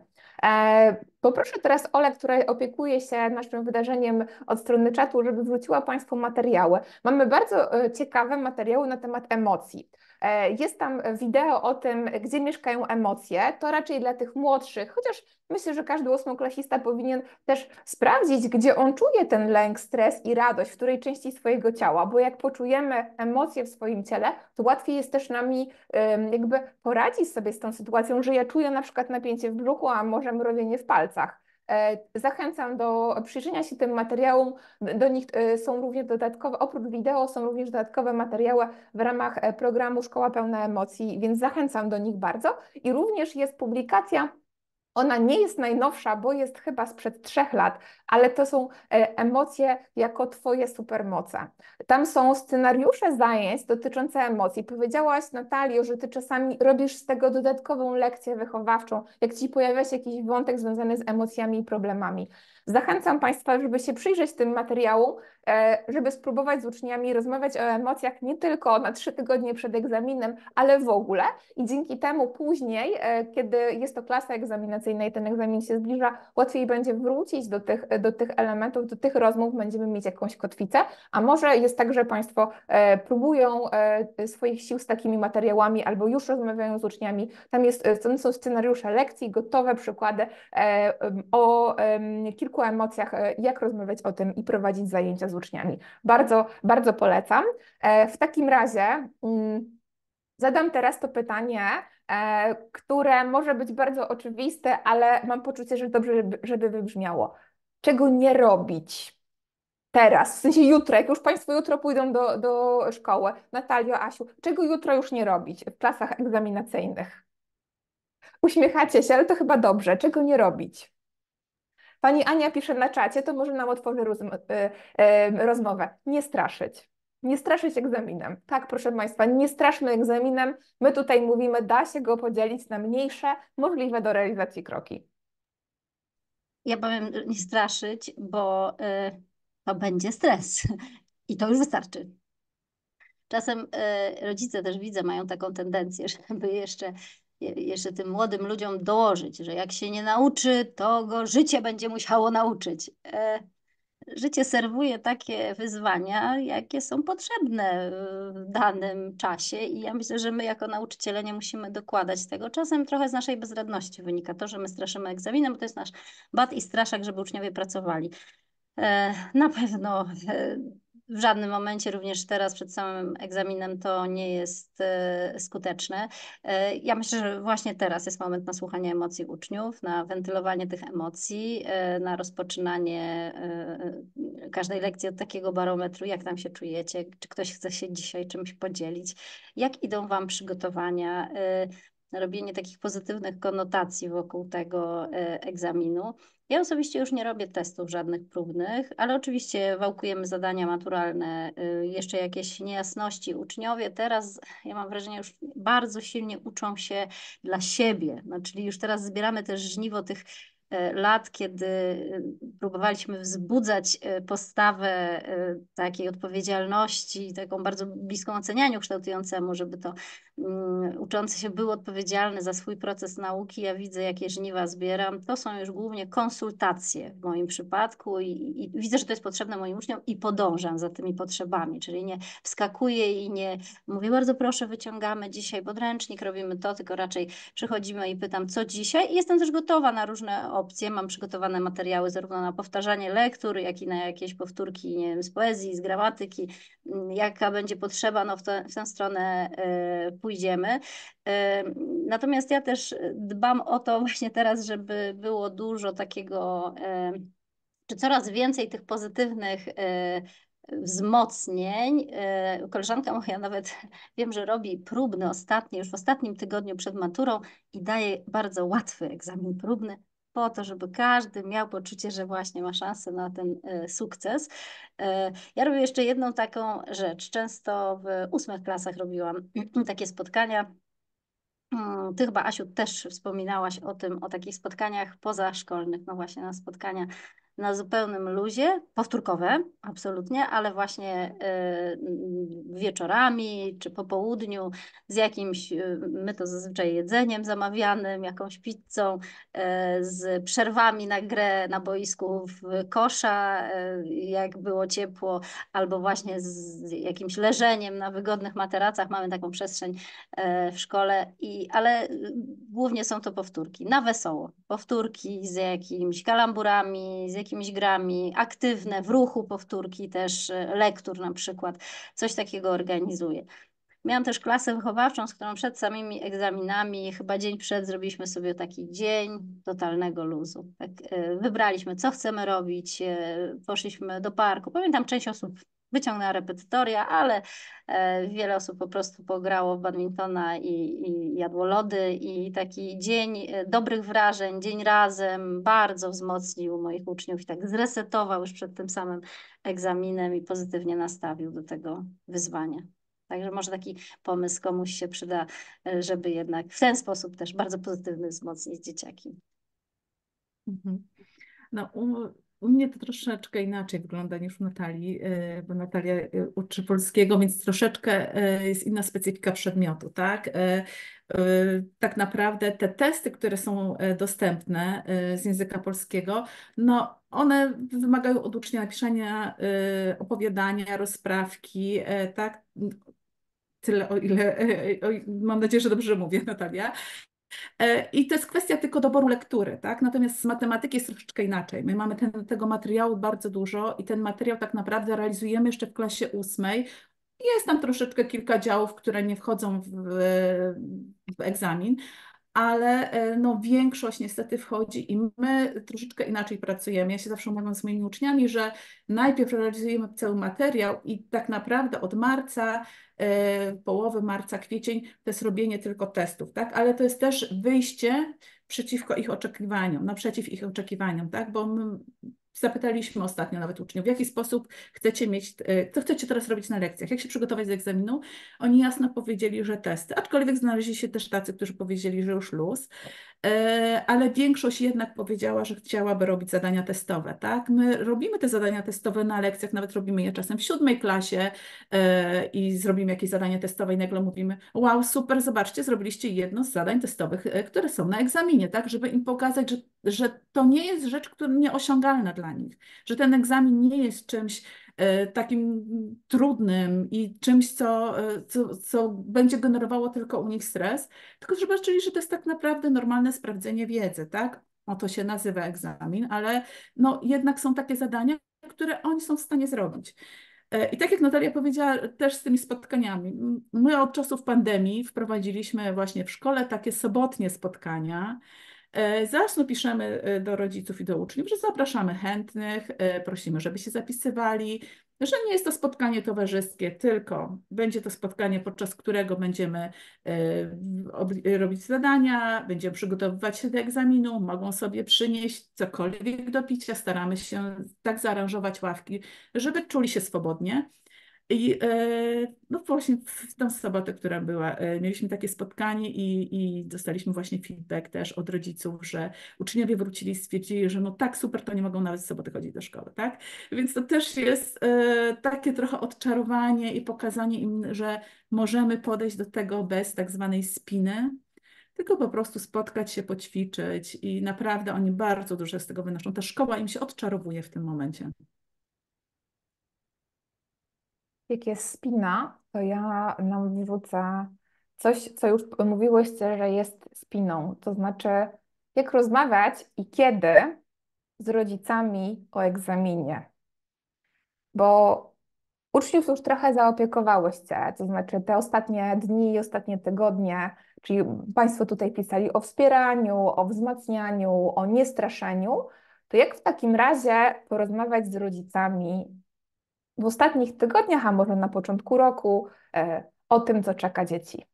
Poproszę teraz Ole, która opiekuje się naszym wydarzeniem od strony czatu, żeby wrzuciła Państwu materiały. Mamy bardzo ciekawe materiały na temat emocji. E, jest tam wideo o tym, gdzie mieszkają emocje. To raczej dla tych młodszych, chociaż myślę, że każdy ósmoklasista powinien też sprawdzić, gdzie on czuje ten lęk, stres i radość, w której części swojego ciała, bo jak poczujemy emocje w swoim ciele, to łatwiej jest też nami jakby poradzić sobie z tą sytuacją, że ja czuję na przykład napięcie w brzuchu, a może mrowienie w palcach. E, zachęcam do przyjrzenia się tym materiałom. Do nich e, są również dodatkowe, oprócz wideo, są również dodatkowe materiały w ramach e, programu Szkoła Pełna Emocji, więc zachęcam do nich bardzo. I również jest publikacja ona nie jest najnowsza, bo jest chyba sprzed trzech lat, ale to są e, emocje jako Twoje supermoce. Tam są scenariusze zajęć dotyczące emocji. Powiedziałaś, Natalio, że Ty czasami robisz z tego dodatkową lekcję wychowawczą, jak Ci pojawia się jakiś wątek związany z emocjami i problemami. Zachęcam Państwa, żeby się przyjrzeć tym materiałom, e, żeby spróbować z uczniami rozmawiać o emocjach nie tylko na trzy tygodnie przed egzaminem, ale w ogóle. I dzięki temu później, e, kiedy jest to klasa egzaminacyjna, konferencyjne i ten egzamin się zbliża, łatwiej będzie wrócić do tych, do tych elementów, do tych rozmów, będziemy mieć jakąś kotwicę, a może jest tak, że Państwo e, próbują e, swoich sił z takimi materiałami albo już rozmawiają z uczniami, tam jest, e, są scenariusze lekcji, gotowe przykłady o kilku emocjach, jak rozmawiać o tym i prowadzić zajęcia z uczniami. Bardzo, bardzo polecam. W takim razie mm, zadam teraz to pytanie, E, które może być bardzo oczywiste, ale mam poczucie, że dobrze, żeby, wybrzmiało. Czego nie robić teraz, w sensie jutro, jak już Państwo jutro pójdą do, do szkoły, Natalio, Asiu, czego jutro już nie robić w klasach egzaminacyjnych? Uśmiechacie się, ale to chyba dobrze. Czego nie robić? Pani Ania pisze na czacie, to może nam otworzy y, y, rozmowę. Nie straszyć nie straszyć egzaminem. Tak, proszę Państwa, nie straszmy egzaminem. My tutaj mówimy, da się go podzielić na mniejsze, możliwe do realizacji kroki. Ja powiem nie straszyć, bo y, to będzie stres i to już wystarczy. Czasem y, rodzice też widzę, mają taką tendencję, żeby jeszcze, jeszcze tym młodym ludziom dołożyć, że jak się nie nauczy, to go życie będzie musiało nauczyć. Y, życie serwuje takie wyzwania, jakie są potrzebne w danym czasie, i ja myślę, że my jako nauczyciele nie musimy dokładać tego. Czasem trochę z naszej bezradności wynika to, że my straszymy egzaminem, bo to jest nasz bat i straszak, żeby uczniowie pracowali. E, na pewno e, w żadnym momencie, również teraz przed samym egzaminem, to nie jest e, skuteczne. E, ja myślę, że właśnie teraz jest moment na słuchanie emocji uczniów, na wentylowanie tych emocji, e, na rozpoczynanie każdej lekcji od takiego barometru, jak tam się czujecie, czy ktoś chce się dzisiaj czymś podzielić, jak idą Wam przygotowania robienie takich pozytywnych konotacji wokół tego e, egzaminu. Ja osobiście już nie robię testów żadnych próbnych, ale oczywiście wałkujemy zadania maturalne, e, jeszcze jakieś niejasności. Uczniowie teraz, ja mam wrażenie, już bardzo silnie uczą się dla siebie, no, czyli już teraz zbieramy też żniwo tych e, lat, kiedy próbowaliśmy wzbudzać postawę takiej odpowiedzialności, taką bardzo bliską ocenianiu kształtującemu, żeby to Mm, uczący się był odpowiedzialny za swój proces nauki, ja widzę, jakie żniwa zbieram, to są już głównie konsultacje w moim przypadku i, i, widzę, że to jest potrzebne moim uczniom i podążam za tymi potrzebami, czyli nie wskakuję i nie mówię bardzo proszę, wyciągamy dzisiaj podręcznik, robimy to, tylko raczej przychodzimy i pytam, co dzisiaj i jestem też gotowa na różne opcje, mam przygotowane materiały zarówno na powtarzanie lektur, jak i na jakieś powtórki, nie wiem, z poezji, z gramatyki, mm, jaka będzie potrzeba, no w, te, w tę stronę Yy, pójdziemy. E, natomiast ja też dbam o to właśnie teraz, żeby było dużo takiego, e, czy coraz więcej tych pozytywnych e, wzmocnień. Koleżanka moja nawet [LAUGHS] wiem, że robi próbny ostatni, już w ostatnim tygodniu przed maturą i daje bardzo łatwy egzamin próbny po to, żeby każdy miał poczucie, że właśnie ma szansę na ten e, sukces. E, ja robię jeszcze jedną taką rzecz. Często w ósmych klasach robiłam [CLEARS THROAT] takie spotkania. Mm, ty chyba, Asiu, też wspominałaś o tym, o takich spotkaniach pozaszkolnych, no właśnie na spotkania na zupełnym luzie, powtórkowe, absolutnie, ale właśnie y, y, wieczorami czy po południu z jakimś, y, my to zazwyczaj jedzeniem zamawianym, jakąś pizzą, z przerwami na grę na boisku w kosza, jak było ciepło, albo właśnie z jakimś leżeniem na wygodnych materacach. Mamy taką przestrzeń w szkole, i, ale głównie są to powtórki, na wesoło. Powtórki z jakimiś kalamburami, z jakimiś jakimiś grami, aktywne, w ruchu powtórki też, e, lektur na przykład, coś takiego organizuje Miałam też klasę wychowawczą, z którą przed samymi egzaminami, chyba dzień przed, zrobiliśmy sobie taki dzień totalnego luzu. Tak, e, wybraliśmy, co chcemy robić, e, poszliśmy do parku. Pamiętam, część osób wyciągnęła repetytoria, ale e, wiele osób po prostu pograło w badmintona i, i jadło lody i taki dzień e, dobrych wrażeń, dzień razem bardzo wzmocnił moich uczniów i tak zresetował już przed tym samym egzaminem i pozytywnie nastawił do tego wyzwania. Także może taki pomysł komuś się przyda, e, żeby jednak w ten sposób też bardzo pozytywny wzmocnić dzieciaki. Mhm. No, u mnie to troszeczkę inaczej wygląda niż u Natalii, e, bo Natalia e, uczy polskiego, więc troszeczkę e, jest inna specyfika przedmiotu, tak? Tak naprawdę te testy, które są dostępne z języka polskiego, no one wymagają od ucznia napisania opowiadania, rozprawki, tak? Tyle, o ile, mam nadzieję, że dobrze mówię, Natalia. E, I to jest kwestia tylko doboru lektury, tak? Natomiast z matematyki jest troszeczkę inaczej. My mamy ten, tego materiału bardzo dużo i ten materiał tak naprawdę realizujemy jeszcze w klasie ósmej. Jest tam troszeczkę kilka działów, które nie wchodzą w, w egzamin, ale e, no, większość niestety wchodzi i my troszeczkę inaczej pracujemy. Ja się zawsze mówię z moimi uczniami, że najpierw realizujemy cały materiał i tak naprawdę od marca, e, połowy marca, kwiecień to jest robienie tylko testów, tak? ale to jest też wyjście przeciwko ich oczekiwaniom, naprzeciw ich oczekiwaniom, tak? bo my Zapytaliśmy ostatnio nawet uczniów, w jaki sposób chcecie mieć, e, co chcecie teraz robić na lekcjach, jak się przygotować do egzaminu. Oni jasno powiedzieli, że testy, aczkolwiek znaleźli się też tacy, którzy powiedzieli, że już luz. Tak. E, ale większość jednak powiedziała, że chciałaby robić zadania testowe. Tak? My robimy te zadania testowe na lekcjach, nawet robimy je czasem w siódmej klasie e, i zrobimy jakieś zadanie testowe i nagle mówimy, wow, super, zobaczcie, zrobiliście jedno z zadań testowych, e, które są na egzaminie, tak, żeby im pokazać, że, że to nie jest rzecz, która nieosiągalna dla nich, że ten egzamin nie jest czymś, E, takim trudnym i czymś, co, e, co, co będzie generowało tylko u nich stres, tylko zobaczyli, że to jest tak naprawdę normalne sprawdzenie wiedzy, tak? O to się nazywa egzamin, ale no, jednak są takie zadania, które oni są w stanie zrobić. E, I tak jak Natalia powiedziała, też z tymi spotkaniami. My od czasów pandemii wprowadziliśmy właśnie w szkole takie sobotnie spotkania, E, Zasnu piszemy e, do rodziców i do uczniów, że zapraszamy chętnych, e, prosimy, żeby się zapisywali, że nie jest to spotkanie towarzyskie, tylko będzie to spotkanie, podczas którego będziemy robić zadania, będziemy przygotowywać się do egzaminu, mogą sobie przynieść cokolwiek do picia, staramy się tak zaaranżować ławki, żeby czuli się swobodnie. I e, no właśnie w tą sobotę, która była, e, mieliśmy takie spotkanie i, i dostaliśmy właśnie feedback też od rodziców, że uczniowie wrócili i stwierdzili, że no tak super, to nie mogą nawet w sobotę chodzić do szkoły, tak? Więc to też jest e, takie trochę odczarowanie i pokazanie im, że możemy podejść do tego bez tak zwanej spiny, tylko po prostu spotkać się, poćwiczyć i naprawdę oni bardzo dużo z tego wynoszą. Ta szkoła im się odczarowuje w tym momencie. Jak jest spina, to ja nam wrzucę coś, co już mówiłeś, że jest spiną. To znaczy, jak rozmawiać i kiedy z rodzicami o egzaminie. Bo uczniów już trochę zaopiekowałyście, to znaczy te ostatnie dni i ostatnie tygodnie, czyli Państwo tutaj pisali o wspieraniu, o wzmacnianiu, o niestraszeniu, to jak w takim razie porozmawiać z rodzicami w ostatnich tygodniach, a może na początku roku, e, o tym, co czeka dzieci.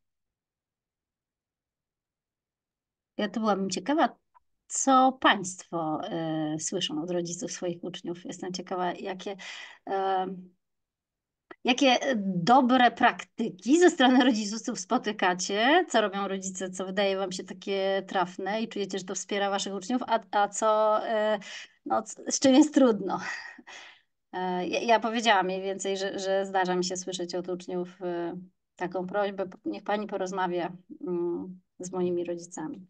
Ja to byłabym ciekawa, co Państwo y, słyszą od rodziców swoich uczniów. Jestem ciekawa, jakie, y, jakie dobre praktyki ze strony rodziców spotykacie, co robią rodzice, co wydaje Wam się takie trafne i czujecie, że to wspiera Waszych uczniów, a, a co, y, no, z czym jest trudno. E, ja, ja powiedziałam mniej więcej, że, że zdarza mi się słyszeć od uczniów e, taką prośbę, niech pani porozmawia mm, z moimi rodzicami.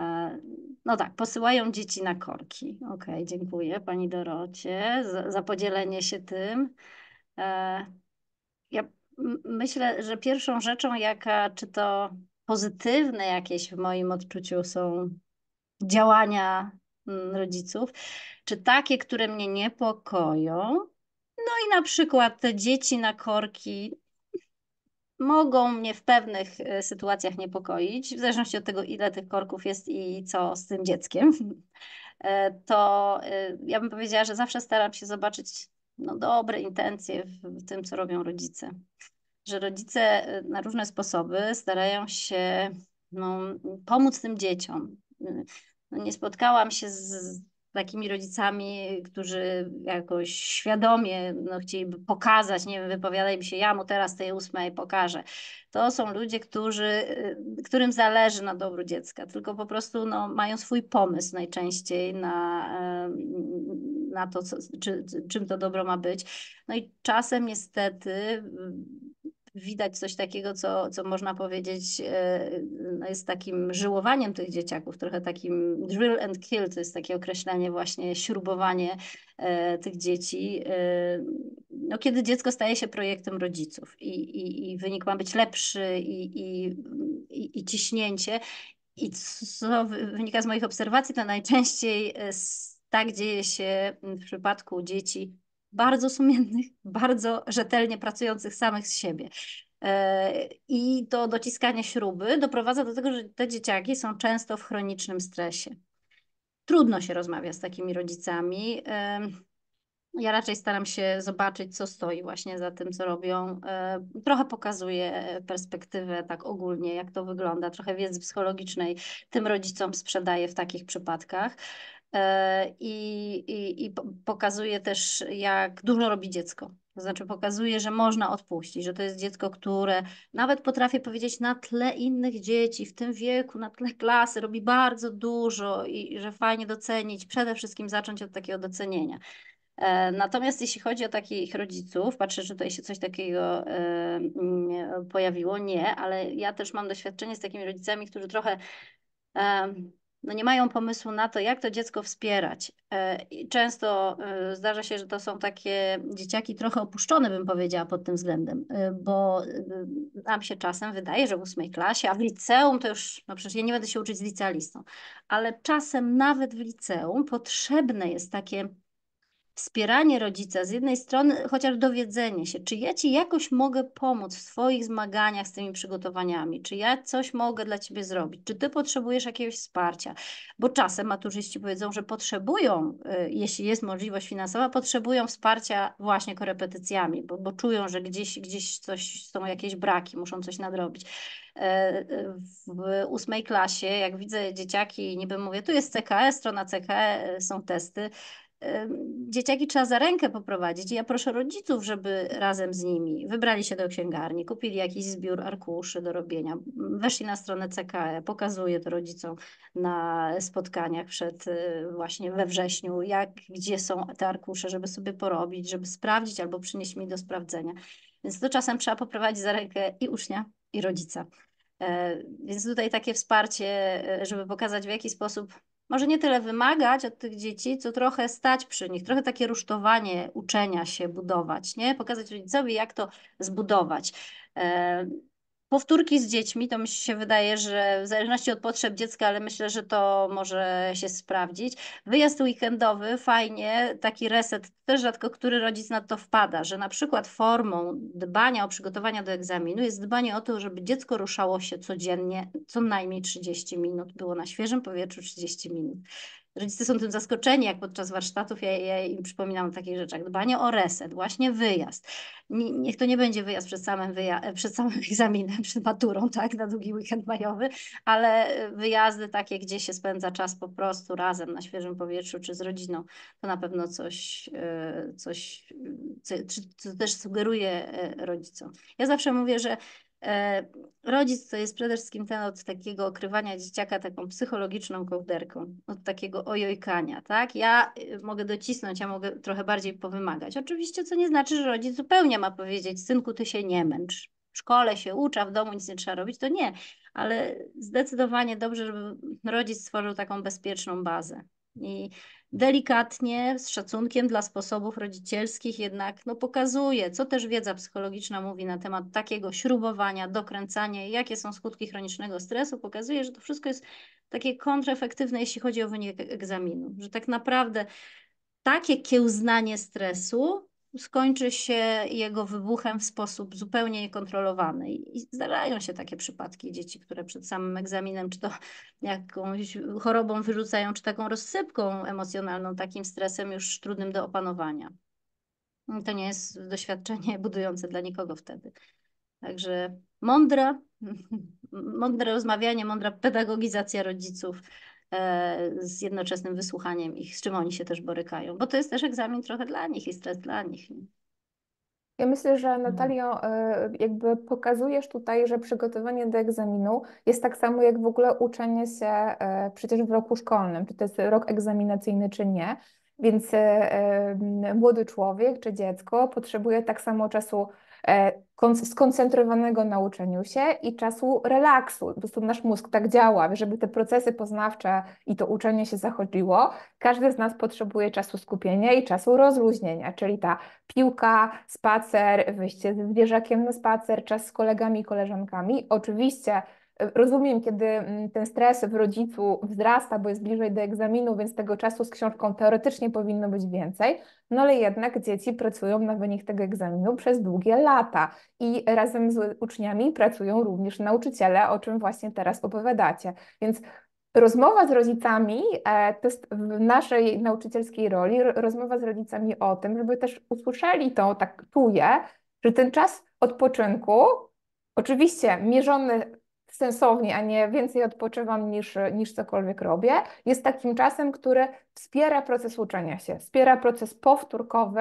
E, no tak, posyłają dzieci na korki. Okej, okay, dziękuję pani Dorocie za, za podzielenie się tym. Ja myślę, że pierwszą rzeczą, jaka, czy to pozytywne jakieś w moim odczuciu są działania Mm, rodziców, czy takie, które mnie niepokoją. No i na przykład te dzieci na korki mogą mnie w pewnych e, sytuacjach niepokoić, w zależności od tego, ile tych korków jest i co z tym dzieckiem. [LAUGHS] E, to e, ja bym powiedziała, że zawsze staram się zobaczyć no, dobre intencje w tym, co robią rodzice. Że rodzice na różne sposoby starają się no, pomóc tym dzieciom no nie spotkałam się z takimi rodzicami, którzy jakoś świadomie no, chcieliby pokazać, nie wiem, wypowiadaj mi się, ja mu teraz tej ósmej pokażę. To są ludzie, którzy, y, którym zależy na dobru dziecka, tylko po prostu no, mają swój pomysł najczęściej na, na to, co, czy, czym to dobro ma być. No i czasem niestety widać coś takiego, co, co można powiedzieć e, no jest takim żyłowaniem tych dzieciaków, trochę takim drill and kill, to jest takie określenie właśnie, śrubowanie e, tych dzieci. E, no, kiedy dziecko staje się projektem rodziców i, i, i wynik ma być lepszy i, i, i ciśnięcie. I co wynika z moich obserwacji, to najczęściej tak dzieje się mm, w przypadku dzieci bardzo sumiennych, [LAUGHS] bardzo rzetelnie pracujących samych z siebie. E, I to dociskanie śruby doprowadza do tego, że te dzieciaki są często w chronicznym stresie. Trudno się rozmawia z takimi rodzicami. E, ja raczej staram się zobaczyć, co stoi właśnie za tym, co robią. E, trochę pokazuję perspektywę tak ogólnie, jak to wygląda, trochę wiedzy psychologicznej tym rodzicom sprzedaję w takich przypadkach. E, i, i, pokazuje też, jak dużo robi dziecko. To znaczy pokazuje, że można odpuścić, że to jest dziecko, które nawet potrafię powiedzieć na tle innych dzieci w tym wieku, na tle klasy, robi bardzo dużo i że fajnie docenić, przede wszystkim zacząć od takiego docenienia. E, natomiast jeśli chodzi o takich rodziców, patrzę, że tutaj się coś takiego e, mm, pojawiło, nie, ale ja też mam doświadczenie z takimi rodzicami, którzy trochę no nie mają pomysłu na to, jak to dziecko wspierać. E, I często e, zdarza się, że to są takie dzieciaki trochę opuszczone, bym powiedziała pod tym względem, e, bo nam się czasem wydaje, że w ósmej klasie, a w liceum to już, no przecież ja nie będę się uczyć z licealistą, ale czasem nawet w liceum potrzebne jest takie wspieranie rodzica, z jednej strony chociaż dowiedzenie się, czy ja ci jakoś mogę pomóc w swoich zmaganiach z tymi przygotowaniami, czy ja coś mogę dla ciebie zrobić, czy ty potrzebujesz jakiegoś wsparcia, bo czasem maturzyści powiedzą, że potrzebują, y, jeśli jest możliwość finansowa, potrzebują wsparcia właśnie korepetycjami, bo, bo czują, że gdzieś, gdzieś coś, są jakieś braki, muszą coś nadrobić e, e, w ósmej klasie, jak widzę dzieciaki, niby mówię, tu jest CKE, strona CKE, są testy, dzieciaki trzeba za rękę poprowadzić. Ja proszę rodziców, żeby razem z nimi wybrali się do księgarni, kupili jakiś zbiór arkuszy do robienia, weszli na stronę CKE, pokazuję to rodzicom na spotkaniach przed e, właśnie we wrześniu, jak, gdzie są te arkusze, żeby sobie porobić, żeby sprawdzić albo przynieść mi do sprawdzenia. Więc to czasem trzeba poprowadzić za rękę i ucznia, i rodzica. E, więc tutaj takie wsparcie, e, żeby pokazać w jaki sposób może nie tyle wymagać od tych dzieci, co trochę stać przy nich, trochę takie rusztowanie uczenia się budować, nie? Pokazać rodzicowi, jak to zbudować. E, Powtórki z dziećmi, to mi się wydaje, że w zależności od potrzeb dziecka, ale myślę, że to może się sprawdzić. Wyjazd weekendowy, fajnie, taki reset, też rzadko który rodzic na to wpada, że na przykład formą dbania o przygotowania do egzaminu jest dbanie o to, żeby dziecko ruszało się codziennie, co najmniej 30 minut, było na świeżym powietrzu 30 minut. Rodzice są tym zaskoczeni, jak podczas warsztatów ja, ja im przypominam o takich rzeczach. Dbanie o reset, właśnie wyjazd. Niech to nie będzie wyjazd przed samym, wyja- przed samym [LAUGHS] egzaminem, przed maturą, tak, na długi weekend majowy, ale wyjazdy takie, gdzie się spędza czas po prostu razem na świeżym powietrzu czy z rodziną, to na pewno coś, e, coś e, co, co też sugeruje e, rodzicom. Ja zawsze mówię, że E, rodzic to jest przede wszystkim ten od takiego okrywania dzieciaka taką psychologiczną kołderką, od takiego ojojkania, tak? Ja y, mogę docisnąć, ja mogę trochę bardziej powymagać. Oczywiście, co nie znaczy, że rodzic zupełnie ma powiedzieć, synku, ty się nie męcz. W szkole się ucza, w domu nic nie trzeba robić, to nie. Ale zdecydowanie dobrze, żeby rodzic stworzył taką bezpieczną bazę. I delikatnie, z szacunkiem dla sposobów rodzicielskich jednak no, pokazuje, co też wiedza psychologiczna mówi na temat takiego śrubowania, dokręcania jakie są skutki chronicznego stresu, pokazuje, że to wszystko jest takie kontrefektywne, jeśli chodzi o wynik egzaminu, że tak naprawdę takie kiełznanie stresu skończy się jego wybuchem w sposób zupełnie niekontrolowany. I zdarzają się takie przypadki dzieci, które przed samym egzaminem, czy to jakąś chorobą wyrzucają, czy taką rozsypką emocjonalną, takim stresem już trudnym do opanowania. I to nie jest doświadczenie [LAUGHS] budujące dla nikogo wtedy. Także mądra, [LAUGHS] mądre rozmawianie, mądra pedagogizacja rodziców E, z jednoczesnym wysłuchaniem ich, z czym oni się też borykają, bo to jest też egzamin trochę dla nich i stres dla nich. Ja myślę, że mhm. Natalio, e, jakby pokazujesz tutaj, że przygotowanie do egzaminu jest tak samo jak w ogóle uczenie się e, przecież w roku szkolnym, czy to jest rok egzaminacyjny, czy nie. Więc młody człowiek czy dziecko potrzebuje tak samo czasu E, skoncentrowanego na uczeniu się i czasu relaksu. Po prostu nasz mózg tak działa, żeby te procesy poznawcze i to uczenie się zachodziło. Każdy z nas potrzebuje czasu skupienia i czasu rozluźnienia, czyli ta piłka, spacer, wyjście z zwierzakiem na spacer, czas z kolegami i koleżankami. Oczywiście Rozumiem, kiedy mm, ten stres w rodzicu wzrasta, bo jest bliżej do egzaminu, więc tego czasu z książką teoretycznie powinno być więcej, no ale jednak dzieci pracują na wynik tego egzaminu przez długie lata i razem z uczniami pracują również nauczyciele, o czym właśnie teraz opowiadacie. Więc rozmowa z rodzicami, e, to jest w naszej nauczycielskiej roli, rozmowa z rodzicami o tym, żeby też usłyszeli to, tak czuję, że ten czas odpoczynku, oczywiście mierzony sensownie, a nie więcej odpoczywam niż, niż cokolwiek robię, jest takim czasem, który wspiera proces uczenia się, wspiera proces powtórkowy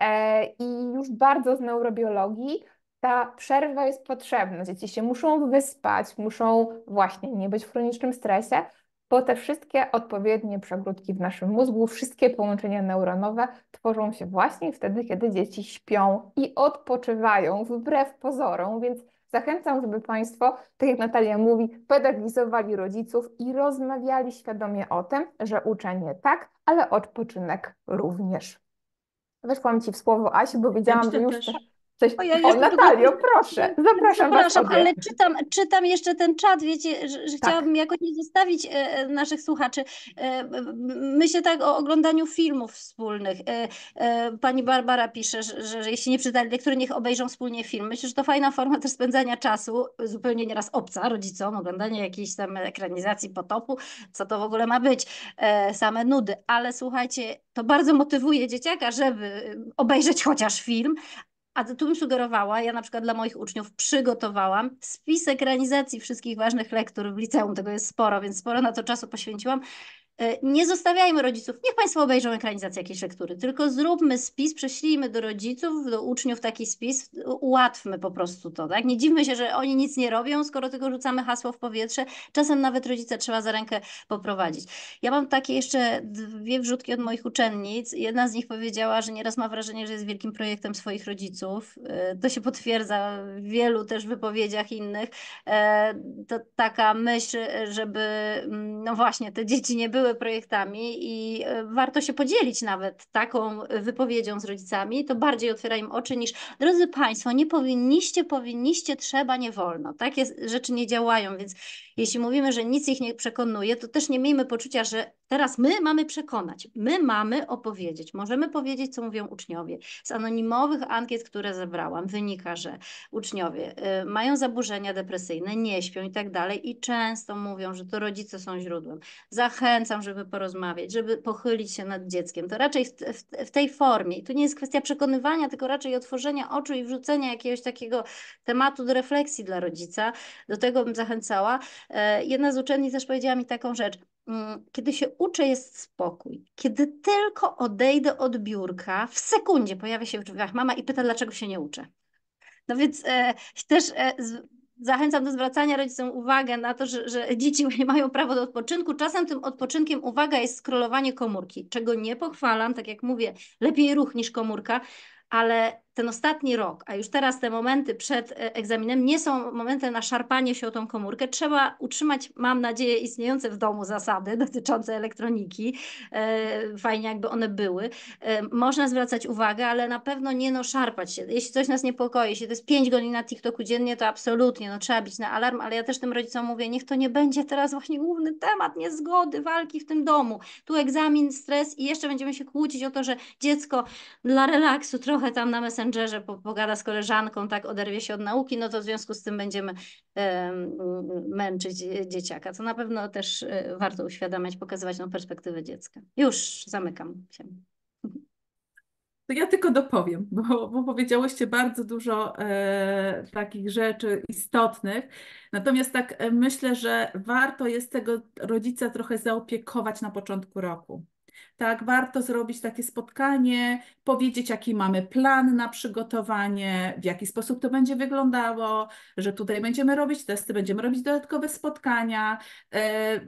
e, i już bardzo z neurobiologii ta przerwa jest potrzebna. Dzieci się muszą wyspać, muszą właśnie nie być w chronicznym stresie, bo te wszystkie odpowiednie przegródki w naszym mózgu, wszystkie połączenia neuronowe tworzą się właśnie wtedy, kiedy dzieci śpią i odpoczywają wbrew pozorom, więc Zachęcam, żeby Państwo, tak jak Natalia mówi, pedagogizowali rodziców i rozmawiali świadomie o tym, że uczenie tak, ale odpoczynek również. Weszłam Ci w słowo, Asiu, bo wiedziałam, ja że już... Też. Coś... O, ja o Natalio, tylko... proszę, zapraszam Przepraszam, ale czytam, czytam jeszcze ten czat, wiecie, że, że tak. chciałabym jakoś nie zostawić e, e, naszych słuchaczy. E, my się tak o oglądaniu filmów wspólnych. E, e pani Barbara pisze, że, że jeśli nie przeczytali lektury, niech obejrzą wspólnie film. Myślę, że to fajna forma też spędzania czasu, zupełnie nieraz obca rodzicom, oglądanie jakiejś tam ekranizacji potopu, co to w ogóle ma być, e, same nudy. Ale słuchajcie, to bardzo motywuje dzieciaka, żeby obejrzeć chociaż film, a tu bym sugerowała, ja na przykład dla moich uczniów przygotowałam spis ekranizacji wszystkich ważnych lektur w liceum, tego jest sporo, więc sporo na to czasu poświęciłam, E, nie zostawiajmy rodziców, niech Państwo obejrzą ekranizację jakiejś lektury, tylko zróbmy spis, prześlijmy do rodziców, do uczniów taki spis, ułatwmy po prostu to, tak? Nie dziwmy się, że oni nic nie robią, skoro tylko rzucamy hasło w powietrze, czasem nawet rodzice trzeba za rękę poprowadzić. Ja mam takie jeszcze dwie wrzutki od moich uczennic, jedna z nich powiedziała, że nieraz ma wrażenie, że jest wielkim projektem swoich rodziców, e, to się potwierdza w wielu też wypowiedziach innych, e, to taka myśl, żeby mm, no właśnie te dzieci nie były projektami i e, warto się podzielić nawet taką wypowiedzią z rodzicami, to bardziej otwiera im oczy niż drodzy Państwo, nie powinniście, powinniście, trzeba, nie wolno. Takie rzeczy nie działają, więc jeśli mówimy, że nic ich nie przekonuje, to też nie miejmy poczucia, że teraz my mamy przekonać, my mamy opowiedzieć, możemy powiedzieć, co mówią uczniowie. Z anonimowych ankiet, które zebrałam, wynika, że uczniowie y, mają zaburzenia depresyjne, nie śpią i tak dalej, i często mówią, że to rodzice są źródłem. Zachęcam, żeby porozmawiać, żeby pochylić się nad dzieckiem. To raczej w, w, w tej formie. I tu nie jest kwestia przekonywania, tylko raczej otworzenia oczu i wrzucenia jakiegoś takiego tematu do refleksji dla rodzica. Do tego bym zachęcała. E, jedna z uczennic też powiedziała mi taką rzecz. Mm, kiedy się uczę, jest spokój. Kiedy tylko odejdę od biurka, w sekundzie pojawia się w drzwiach mama i pyta, dlaczego się nie uczę. No więc e, też e, z, zachęcam do zwracania rodzicom uwagę na to, że, że, dzieci [LAUGHS] nie mają prawa do odpoczynku. Czasem tym odpoczynkiem uwaga jest skrolowanie komórki, czego nie pochwalam, tak jak mówię, lepiej ruch niż komórka, ale ten ostatni rok, a już teraz te momenty przed e, egzaminem nie są momentem na szarpanie się o tą komórkę. Trzeba utrzymać, mam nadzieję, istniejące w domu zasady [LAUGHS] dotyczące elektroniki. E, fajnie jakby one były. E, można zwracać uwagę, ale na pewno nie no szarpać się. Jeśli coś nas niepokoi, jeśli to jest 5 godzin na TikToku dziennie, to absolutnie no, trzeba bić na alarm, ale ja też tym rodzicom mówię, niech to nie będzie teraz właśnie główny temat niezgody, walki w tym domu. Tu egzamin, stres i jeszcze będziemy się kłócić o to, że dziecko dla relaksu trochę tam na messengerze Messengerze, pogada z koleżanką, tak oderwie się od nauki, no to w związku z tym będziemy męczyć dzieciaka, co na pewno też e, warto uświadamiać, pokazywać tą perspektywę dziecka. Już zamykam się. To ja tylko dopowiem, bo, bo powiedziałyście bardzo dużo e, takich rzeczy istotnych. Natomiast tak e, myślę, że warto jest tego rodzica trochę zaopiekować na początku roku. Tak, warto zrobić takie spotkanie, powiedzieć, jaki mamy plan na przygotowanie, w jaki sposób to będzie wyglądało, że tutaj będziemy robić testy, będziemy robić dodatkowe spotkania. E,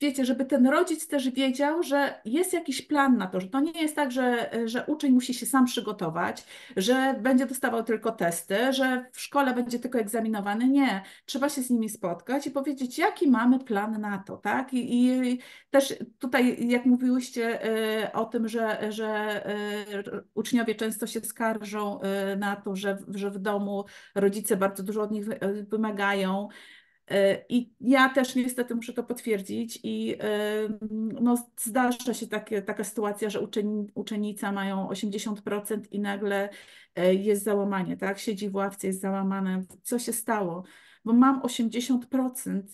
wiecie, żeby ten rodzic też wiedział, że jest jakiś plan na to, że to nie jest tak, że, że uczeń musi się sam przygotować, że będzie dostawał tylko testy, że w szkole będzie tylko egzaminowany. Nie, trzeba się z nimi spotkać i powiedzieć, jaki mamy plan na to, tak? I, i też tutaj, jak mówiłyście y, o tym, że, że y, uczniowie często się skarżą y, na to, że, że w domu rodzice bardzo dużo od nich wymagają, E, I ja też niestety muszę to potwierdzić i no, zdarza się takie, taka sytuacja, że uczeni, uczennica mają 80% i nagle e, jest załamanie, tak? Siedzi w ławce, jest załamane. Co się stało? Bo mam 80%.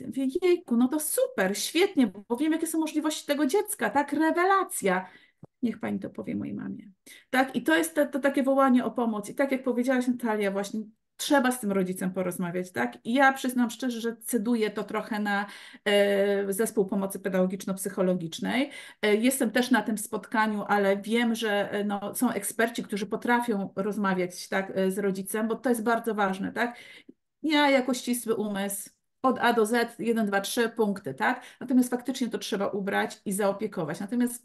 Mówię, jejku, no to super, świetnie, bo wiem, jakie są możliwości tego dziecka, tak? Rewelacja niech pani to powie mojej mamie. Tak, i to jest to, to, takie wołanie o pomoc. I tak jak powiedziałaś Natalia, właśnie trzeba z tym rodzicem porozmawiać, tak? I ja przyznam szczerze, że ceduję to trochę na e, zespół pomocy pedagogiczno-psychologicznej. E, jestem też na tym spotkaniu, ale wiem, że e, no, są eksperci, którzy potrafią rozmawiać tak, e, z rodzicem, bo to jest bardzo ważne, tak? Ja jako ścisły umysł od A do Z, 1, 2, 3 punkty, tak? Natomiast faktycznie to trzeba ubrać i zaopiekować. Natomiast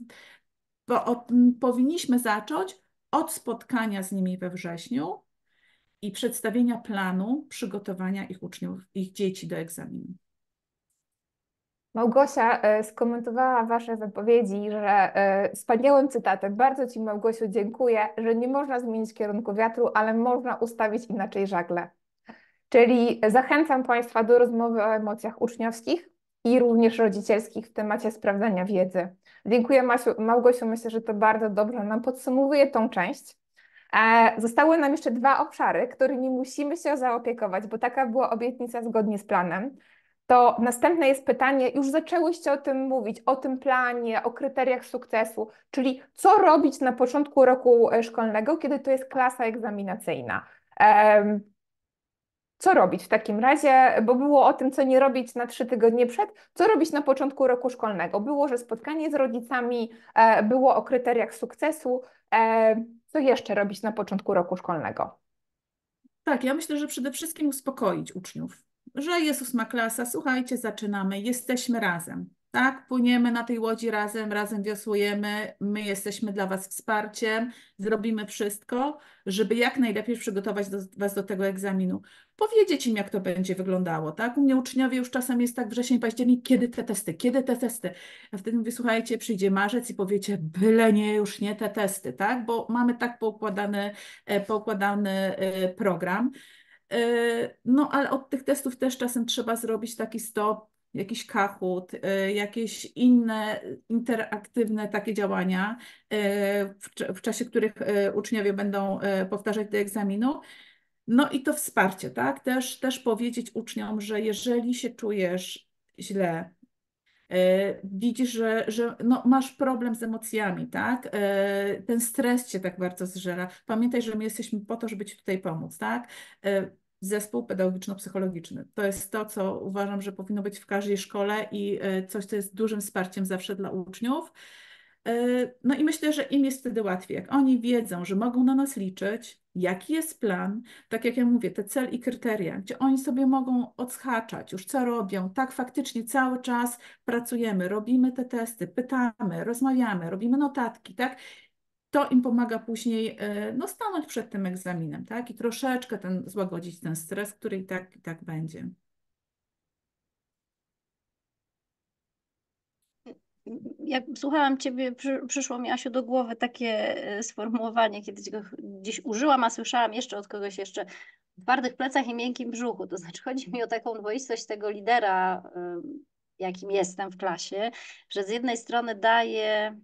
bo od, powinniśmy zacząć od spotkania z nimi we wrześniu, i przedstawienia planu przygotowania ich uczniów, ich dzieci do egzaminu. Małgosia e, skomentowała Wasze wypowiedzi, że e, wspaniałym cytatem, bardzo Ci Małgosiu dziękuję, że nie można zmienić kierunku wiatru, ale można ustawić inaczej żagle. Czyli zachęcam Państwa do rozmowy o emocjach uczniowskich i również rodzicielskich w temacie sprawdzania wiedzy. Dziękuję Małgosiu, myślę, że to bardzo dobrze nam podsumowuje tą część. Zostały nam jeszcze dwa obszary, którymi musimy się zaopiekować, bo taka była obietnica zgodnie z planem. To następne jest pytanie, już zaczęłyście o tym mówić, o tym planie, o kryteriach sukcesu, czyli co robić na początku roku e, szkolnego, kiedy to jest klasa egzaminacyjna. Co robić w takim razie, bo było o tym, co nie robić na trzy tygodnie przed, co robić na początku roku szkolnego. Było, że spotkanie z rodzicami, e, było o kryteriach sukcesu e, co jeszcze robić na początku roku szkolnego? Tak, ja myślę, że przede wszystkim uspokoić uczniów, że jest ósma klasa, słuchajcie, zaczynamy, jesteśmy razem tak? Płyniemy na tej łodzi razem, razem wiosłujemy, my jesteśmy dla Was wsparciem, zrobimy wszystko, żeby jak najlepiej przygotować do, Was do tego egzaminu. Powiedzieć im, jak to będzie wyglądało, tak? U mnie uczniowie już czasem jest tak wrzesień, październik, kiedy te testy, kiedy te testy? A wtedy mówię, słuchajcie, przyjdzie marzec i powiecie, byle nie, już nie te testy, tak? Bo mamy tak poukładany, e, poukładany e, program. E, no, ale od tych testów też czasem trzeba zrobić taki stop, jakiś kahut, y, jakieś inne interaktywne takie działania, y, w, czasie których y, uczniowie będą powtarzać do egzaminu. No i to wsparcie, tak? Też, też powiedzieć uczniom, że jeżeli się czujesz źle, widzisz, że, że no, masz problem z emocjami, tak? Ten stres cię tak bardzo zżera. Pamiętaj, że my jesteśmy po to, żeby ci tutaj pomóc, tak? zespół pedagogiczno-psychologiczny. To jest to, co uważam, że powinno być w każdej szkole i e, coś, co jest dużym wsparciem zawsze dla uczniów. E, no i myślę, że im jest wtedy łatwiej. Jak oni wiedzą, że mogą na nas liczyć, jaki jest plan, tak jak ja mówię, te cel i kryteria, gdzie oni sobie mogą odschaczać już, co robią. Tak, faktycznie cały czas pracujemy, robimy te testy, pytamy, rozmawiamy, robimy notatki, tak? to im pomaga później e, no, stanąć przed tym egzaminem, tak? I troszeczkę ten, złagodzić ten stres, który i tak, i tak będzie. Jak słuchałam Ciebie, przyszło mi Asiu do głowy takie e, sformułowanie, kiedyś go gdzieś użyłam, a słyszałam jeszcze od kogoś jeszcze w twardych plecach i miękkim brzuchu. To znaczy chodzi mi o taką dwoistość tego lidera, e, jakim jestem w klasie, że z jednej strony daje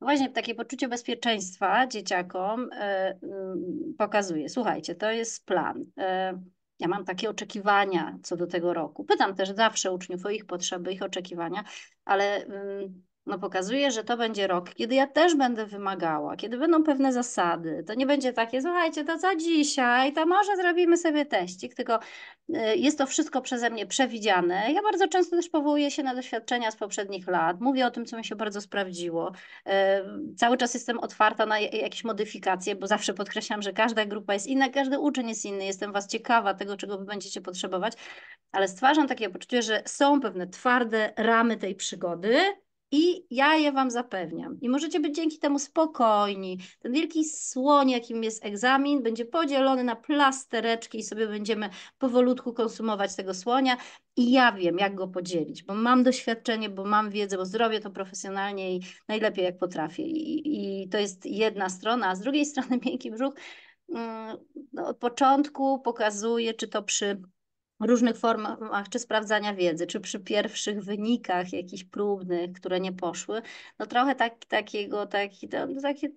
właśnie takie poczucie bezpieczeństwa dzieciakom e, mm, pokazuje. Słuchajcie, to jest plan. E, ja mam takie oczekiwania co do tego roku. Pytam też zawsze uczniów o ich potrzeby, ich oczekiwania, ale mm, no pokazuje, że to będzie rok, kiedy ja też będę wymagała, kiedy będą pewne zasady. To nie będzie takie, słuchajcie, to co dzisiaj, to może zrobimy sobie teścik, tylko y, jest to wszystko przeze mnie przewidziane. Ja bardzo często też powołuję się na doświadczenia z poprzednich lat, mówię o tym, co mi się bardzo sprawdziło. Y, cały czas jestem otwarta na jakieś modyfikacje, bo zawsze podkreślam, że każda grupa jest inna, każdy uczeń jest inny. Jestem Was ciekawa tego, czego Wy będziecie potrzebować, ale stwarzam takie poczucie, że są pewne twarde ramy tej przygody, i ja je Wam zapewniam. I możecie być dzięki temu spokojni. Ten wielki słoń, jakim jest egzamin, będzie podzielony na plastereczki i sobie będziemy powolutku konsumować tego słonia. I ja wiem, jak go podzielić, bo mam doświadczenie, bo mam wiedzę, bo zrobię to profesjonalnie i najlepiej, jak potrafię. I, i to jest jedna strona. A z drugiej [LAUGHS] strony, miękki brzuch mm, no, od początku pokazuje, czy to przy różnych formach czy sprawdzania wiedzy, czy przy pierwszych wynikach jakichś próbnych, które nie poszły, no trochę tak, takiego, taki, tak,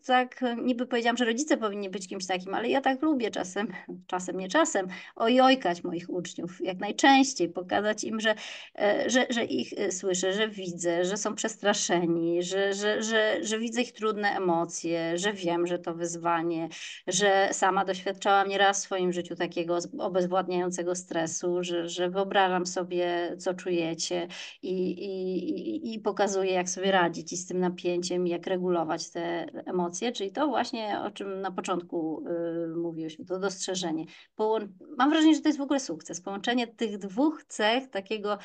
tak, niby powiedziałam, że rodzice powinni być kimś takim, ale ja tak lubię czasem, [LAUGHS] czasem nie czasem, ojojkać moich uczniów jak najczęściej, pokazać im, że, e, że, że ich e, słyszę, że widzę, że są przestraszeni, że, że, że, że widzę ich trudne emocje, że wiem, że to wyzwanie, że sama doświadczałam nieraz w swoim życiu takiego obezwładniającego stresu, że, że wyobrażam sobie, co czujecie i, i, i pokazuję, jak sobie radzić i z tym napięciem, jak regulować te emocje, czyli to właśnie, o czym na początku yy, mówiłyśmy, to dostrzeżenie. Połą Mam wrażenie, że to jest w ogóle sukces, połączenie tych dwóch cech, takiego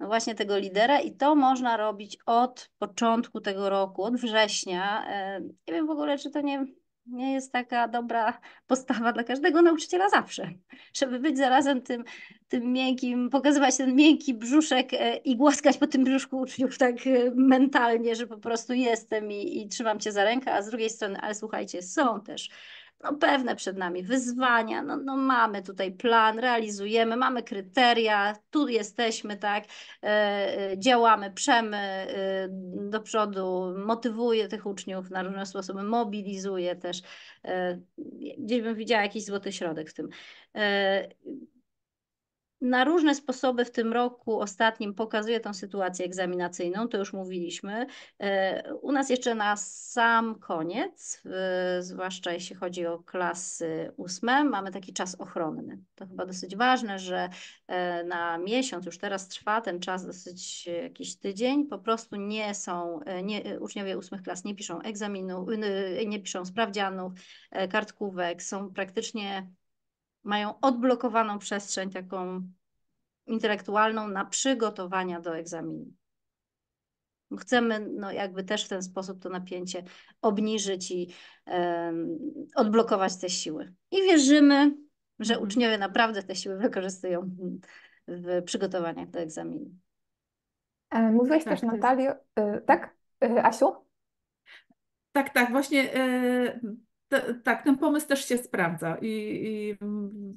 no właśnie tego lidera i to można robić od początku tego roku, od września. E, nie wiem w ogóle, czy to nie nie jest taka dobra [LAUGHS] postawa dla każdego nauczyciela zawsze, żeby być zarazem tym, tym miękkim, pokazywać ten miękki brzuszek e, i głaskać po tym brzuszku uczniów tak e, mentalnie, że po prostu jestem i, i trzymam cię za rękę, a z drugiej strony, ale słuchajcie, są też no, pewne przed nami wyzwania, no, no mamy tutaj plan, realizujemy, mamy kryteria, tu jesteśmy, tak, e, e, działamy, przemy e, do przodu, motywuje tych uczniów na różne sposoby, mobilizuje też. Gdzieś bym widziała jakiś złoty środek w tym na różne sposoby w tym roku ostatnim pokazuje tą sytuację egzaminacyjną, to już mówiliśmy. E, u nas jeszcze na sam koniec, zwłaszcza jeśli chodzi o klasy ósme, mamy taki czas ochronny. To chyba dosyć ważne, że e, na miesiąc, już teraz trwa ten czas dosyć e, jakiś tydzień, po prostu nie są, nie, uczniowie ósmych klas nie piszą egzaminu, nie piszą sprawdzianów, kartkówek, są praktycznie mają odblokowaną przestrzeń taką intelektualną na przygotowania do egzaminu. Chcemy no, jakby też w ten sposób to napięcie obniżyć i y, odblokować te siły. I wierzymy, że mhm. uczniowie naprawdę te siły wykorzystują w przygotowaniach do egzaminu. E, mówiłaś tak, też, Natalio, e, tak? E, Asiu? Tak, tak, właśnie te, tak, ten pomysł też się sprawdza I, i,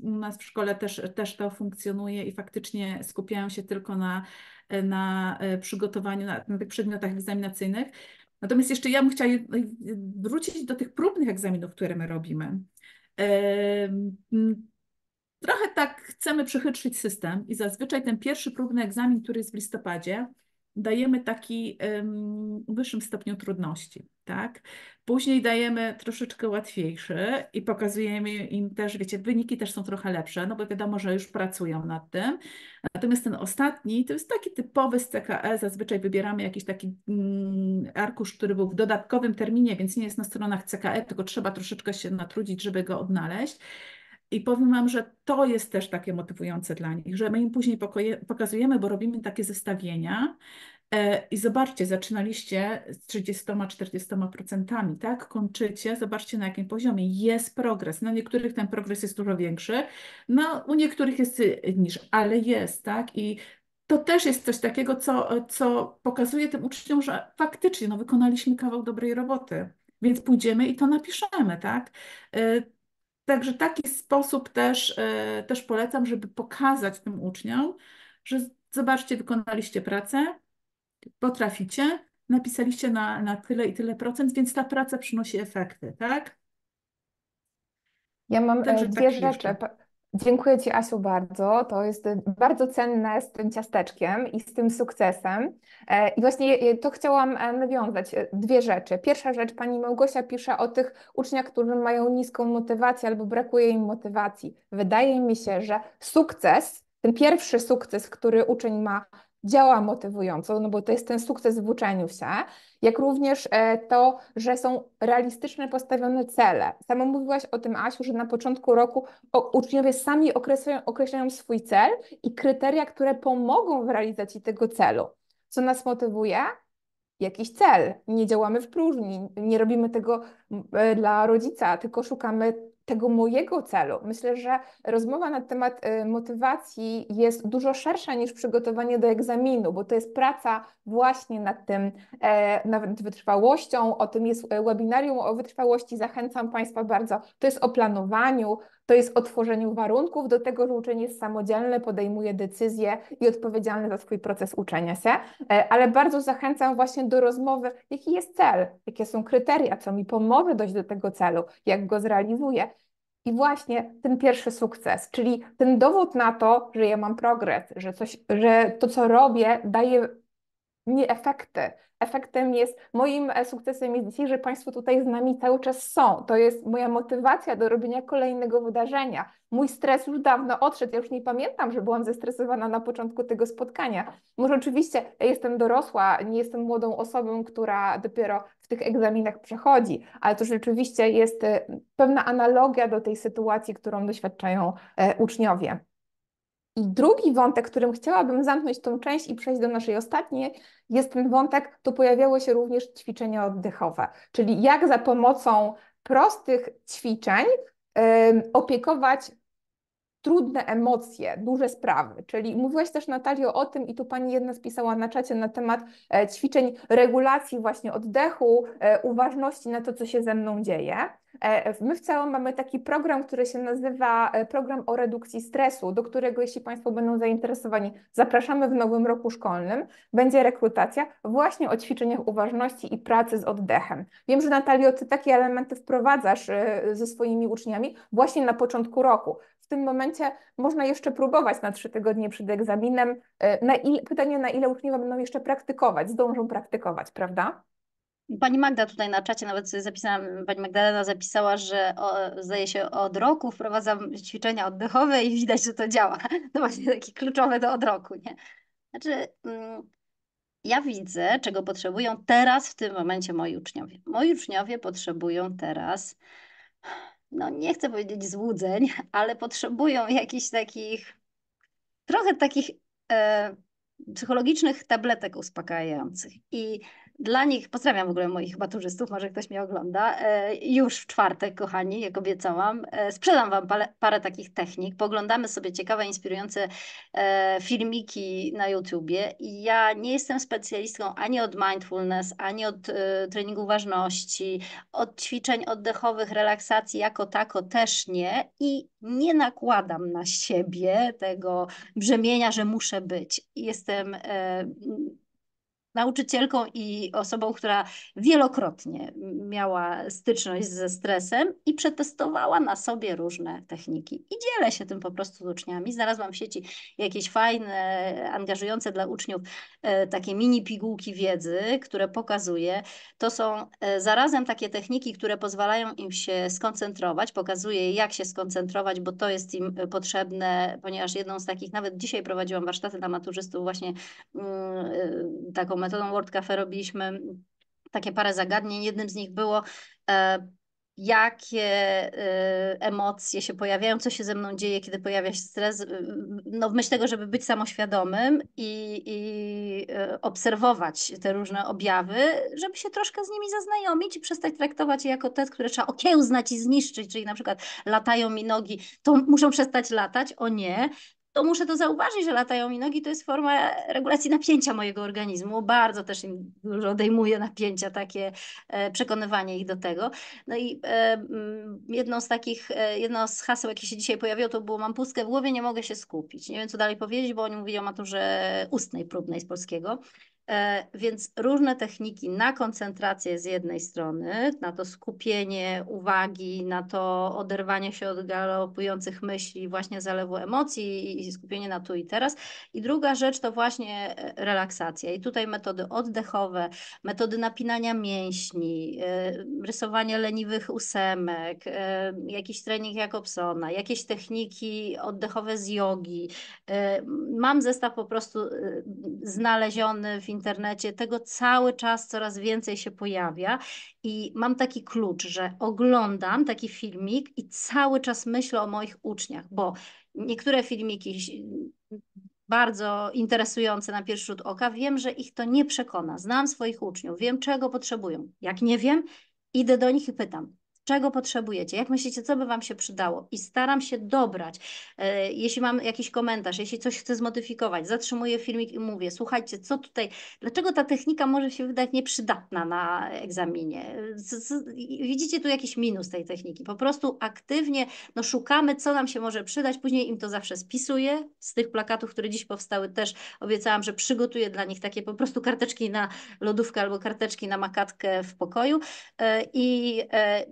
u nas w szkole też, też to funkcjonuje i faktycznie skupiają się tylko na, na e, przygotowaniu, na, na tych przedmiotach egzaminacyjnych. Natomiast jeszcze ja bym chciała e, wrócić do tych próbnych egzaminów, które my robimy. E, trochę tak chcemy przychytrzyć system i zazwyczaj ten pierwszy próbny egzamin, który jest w listopadzie, dajemy taki w wyższym stopniu trudności tak? Później dajemy troszeczkę łatwiejsze i pokazujemy im też, wiecie, wyniki też są trochę lepsze, no bo wiadomo, że już pracują nad tym. Natomiast ten ostatni to jest taki typowy z CKE, zazwyczaj wybieramy jakiś taki mm, arkusz, który był w dodatkowym terminie, więc nie jest na stronach CKE, tylko trzeba troszeczkę się natrudzić, żeby go odnaleźć. I powiem Wam, że to jest też takie motywujące dla nich, że my im później pokazujemy, bo robimy takie zestawienia, E, I zobaczcie, zaczynaliście z 30-40%, tak? Kończycie, zobaczcie na jakim poziomie. Jest progres. Na niektórych ten progres jest dużo większy, no u niektórych jest y, niż, ale jest, tak? I to też jest coś takiego, co, co pokazuje tym uczniom, że faktycznie no, wykonaliśmy kawał dobrej roboty, więc pójdziemy i to napiszemy, tak? E, także taki sposób też, e, też polecam, żeby pokazać tym uczniom, że zobaczcie, wykonaliście pracę, potraficie, napisaliście na, na tyle i tyle procent, więc ta praca przynosi efekty, tak? Ja mam e, Także dwie tak rzeczy. Dziękuję Ci, Asiu, bardzo. To jest y, bardzo cenne z tym ciasteczkiem i z tym sukcesem. E, I właśnie y, to chciałam e, nawiązać. Dwie rzeczy. Pierwsza rzecz, pani Małgosia pisze o tych uczniach, którzy mają niską motywację albo brakuje im motywacji. Wydaje mi się, że sukces, ten pierwszy sukces, który uczeń ma działa motywująco, no bo to jest ten sukces w uczeniu się, jak również e, to, że są realistyczne postawione cele. Sama mówiłaś o tym, Asiu, że na początku roku uczniowie sami określają, określają swój cel i kryteria, które pomogą w realizacji tego celu. Co nas motywuje? Jakiś cel. Nie działamy w próżni, nie robimy tego e, dla rodzica, tylko szukamy tego mojego celu. Myślę, że rozmowa na temat y, motywacji jest dużo szersza niż przygotowanie do egzaminu, bo to jest praca właśnie nad tym, e, nad wytrwałością. O tym jest e, webinarium o wytrwałości. Zachęcam Państwa bardzo. To jest o planowaniu, to jest o tworzeniu warunków do tego, że uczenie jest samodzielne, podejmuje decyzje i odpowiedzialny za swój proces uczenia się, e, ale bardzo zachęcam właśnie do rozmowy, jaki jest cel, jakie są kryteria, co mi pomoże dojść do tego celu, jak go zrealizuję. I właśnie ten pierwszy sukces, czyli ten dowód na to, że ja mam progres, że, coś, że to, co robię, daje nie efekty. Efektem jest, moim e, sukcesem jest dzisiaj, że Państwo tutaj z nami cały czas są. To jest moja motywacja do robienia kolejnego wydarzenia. Mój stres już dawno odszedł. Ja już nie pamiętam, że byłam zestresowana na początku tego spotkania. Może oczywiście ja e, jestem dorosła, nie jestem młodą osobą, która dopiero w tych egzaminach przechodzi, ale to rzeczywiście jest e, pewna analogia do tej sytuacji, którą doświadczają uczniowie. I drugi wątek, którym chciałabym zamknąć tą część i przejść do naszej ostatniej, jest ten wątek, to pojawiały się również ćwiczenia oddechowe, czyli jak za pomocą prostych ćwiczeń yy, opiekować trudne emocje, duże sprawy. Czyli mówiłaś też Natalio o tym i tu pani jedna spisała na czacie na temat e, ćwiczeń regulacji właśnie oddechu, e, uważności na to, co się ze mną dzieje. E, my w całym mamy taki program, który się nazywa e, Program o redukcji stresu, do którego, jeśli Państwo będą zainteresowani, zapraszamy w nowym roku szkolnym. Będzie rekrutacja właśnie o ćwiczeniach uważności i pracy z oddechem. Wiem, że Natalio, Ty takie elementy wprowadzasz e, ze swoimi uczniami właśnie na początku roku. W tym momencie można jeszcze próbować na trzy tygodnie przed egzaminem. Na pytanie, na ile uczniowie będą jeszcze praktykować, zdążą praktykować, prawda? Pani Magda tutaj na czacie nawet sobie zapisałam, pani Magdalena zapisała, że o, zdaje się od roku wprowadzam ćwiczenia oddechowe i widać, że to działa. [LAUGHS] To właśnie takie kluczowe do od roku, nie? Znaczy, mm, ja widzę, czego potrzebują teraz w tym momencie moi uczniowie. Moi uczniowie potrzebują teraz, no nie chcę powiedzieć złudzeń, [LAUGHS] ale potrzebują jakichś takich, trochę takich e, psychologicznych tabletek uspokajających. I dla nich, pozdrawiam w ogóle moich chyba może ktoś mnie ogląda. E, już w czwartek, kochani, jak obiecałam, e, sprzedam Wam parę, takich technik. Poglądamy sobie ciekawe, inspirujące e, filmiki na YouTubie. I ja nie jestem specjalistką ani od mindfulness, ani od treningu ważności, od ćwiczeń oddechowych, relaksacji jako tako też nie. I nie nakładam na siebie tego brzemienia, że muszę być. Jestem nauczycielką i osobą, która wielokrotnie miała styczność ze stresem i przetestowała na sobie różne techniki. I dzielę się tym po prostu z uczniami. Znalazłam w sieci jakieś fajne, angażujące dla uczniów E, takie mini pigułki wiedzy, które pokazuje. To są e, zarazem takie techniki, które pozwalają im się skoncentrować, pokazuje jak się skoncentrować, bo to jest im e, potrzebne, ponieważ jedną z takich, nawet dzisiaj prowadziłam warsztaty dla maturzystów właśnie mm, taką metodą cafe robiliśmy takie parę zagadnień. Jednym z nich było jakie y, emocje się pojawiają, co się ze mną dzieje, kiedy pojawia się stres, y, y, no myśl tego, żeby być samoświadomym i, i obserwować te różne objawy, żeby się troszkę z nimi zaznajomić i przestać traktować je jako te, które trzeba okiełznać i zniszczyć, czyli na przykład latają mi nogi, to muszą przestać latać, o nie, to muszę to zauważyć, że latają mi nogi. To jest forma regulacji napięcia mojego organizmu. Bardzo też im dużo odejmuje napięcia, takie e, przekonywanie ich do tego. No i e, mm, jedną z takich, e, jedno z haseł, jakie się dzisiaj pojawiło, to było mam pustkę w głowie, nie mogę się skupić. Nie wiem, co dalej powiedzieć, bo oni mówili o maturze ustnej, próbnej z polskiego. E, więc różne techniki na koncentrację z jednej strony, na to skupienie uwagi, na to oderwanie się od galopujących myśli, właśnie zalewu emocji i skupienie na tu i teraz. I druga rzecz to właśnie e, relaksacja. I tutaj metody oddechowe, metody napinania mięśni, e, rysowanie leniwych ósemek, jakiś trening Jakobsona, jakieś techniki oddechowe z jogi. Mam zestaw po prostu znaleziony w internecie, tego cały czas coraz więcej się pojawia i mam taki klucz, że oglądam taki filmik i cały czas myślę o moich uczniach, bo niektóre filmiki bardzo interesujące na pierwszy rzut oka, wiem, że ich to nie przekona. Znam swoich uczniów, wiem czego potrzebują. Jak nie wiem, idę do nich i pytam, czego potrzebujecie, jak myślicie, co by Wam się przydało i staram się dobrać. E, jeśli mam jakiś komentarz, jeśli coś chcę zmodyfikować, zatrzymuję filmik i mówię, słuchajcie, co tutaj, dlaczego ta technika może się wydać nieprzydatna na egzaminie? Widzicie tu jakiś minus tej techniki, po prostu aktywnie no, szukamy, co nam się może przydać, później im to zawsze spisuję. Z tych plakatów, które dziś powstały też obiecałam, że przygotuję dla nich takie po prostu karteczki na lodówkę albo karteczki na makatkę w pokoju e, i e,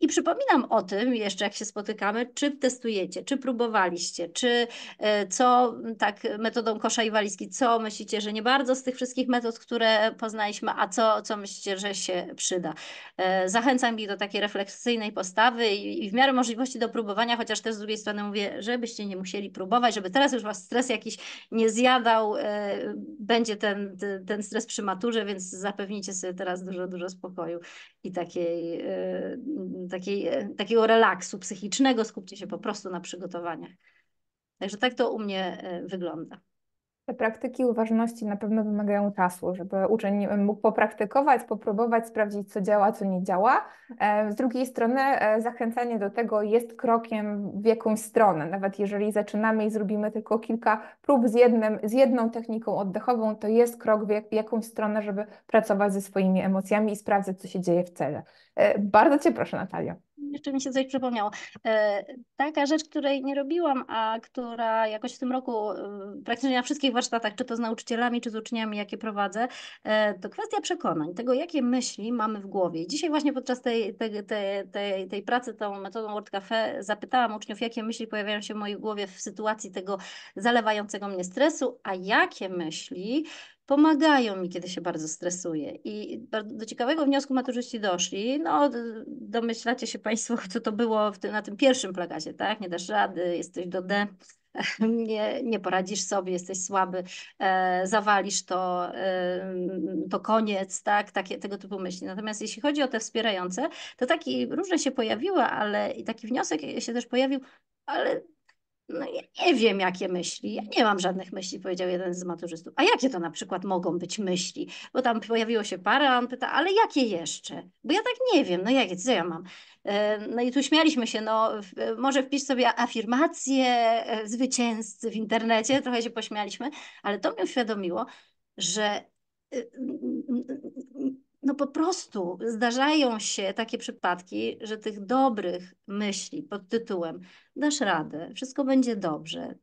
i przypominam o tym jeszcze, jak się spotykamy, czy testujecie, czy próbowaliście, czy e, co tak metodą kosza i walizki, co myślicie, że nie bardzo z tych wszystkich metod, które poznaliśmy, a co, co myślicie, że się przyda. E, zachęcam ich do takiej refleksyjnej postawy i w miarę możliwości do próbowania, chociaż też z drugiej strony mówię, żebyście nie musieli próbować, żeby teraz już was stres jakiś nie zjadał, e, będzie ten, ten stres przy maturze, więc zapewnijcie sobie teraz dużo, dużo spokoju i takiej takiej, e, takiego relaksu psychicznego, skupcie się po prostu na przygotowaniach. Także tak to u mnie e, wygląda. Te praktyki uważności na pewno wymagają czasu, żeby uczeń mógł popraktykować, popróbować, sprawdzić, co działa, co nie działa. E, z drugiej strony, e, zachęcanie do tego jest krokiem w jakąś stronę. Nawet jeżeli zaczynamy i zrobimy tylko kilka prób z, jednym, z jedną techniką oddechową, to jest krok w jakąś stronę, żeby pracować ze swoimi emocjami i sprawdzać, co się dzieje w cele. Bardzo Cię proszę, Natalia. Jeszcze mi się coś przypomniało. E, taka rzecz, której nie robiłam, a która jakoś w tym roku e, praktycznie na wszystkich warsztatach, czy to z nauczycielami, czy z uczniami, jakie prowadzę, e, to kwestia przekonań, tego jakie myśli mamy w głowie. I dzisiaj właśnie podczas tej, tej, tej, tej, tej pracy tą metodą World Cafe zapytałam uczniów, jakie myśli pojawiają się w mojej głowie w sytuacji tego zalewającego mnie stresu, a jakie myśli pomagają mi, kiedy się bardzo stresuję. I do ciekawego wniosku maturzyści doszli. No, domyślacie się Państwo, [LAUGHS] co to było tym, na tym pierwszym plakacie, tak? Nie dasz rady, jesteś do D. [LAUGHS] Nie, nie poradzisz sobie, jesteś słaby, e, zawalisz to, e, to koniec, tak? Takie, tego typu myśli. Natomiast jeśli chodzi o te wspierające, to taki różne się pojawiły, ale i taki wniosek się też pojawił, ale no ja nie wiem, jakie myśli. Ja nie mam żadnych myśli, powiedział jeden z maturzystów. A jakie to na przykład mogą być myśli? Bo tam pojawiło się parę, a on pyta, ale jakie jeszcze? Bo ja tak nie wiem, no jakie, co ja mam? E, no i tu śmialiśmy się, no może wpisz sobie afirmacje e, zwycięzcy w internecie, trochę się pośmialiśmy, ale to mi uświadomiło, że e, no po prostu zdarzają się takie przypadki, że tych dobrych myśli pod tytułem dasz radę, wszystko będzie dobrze,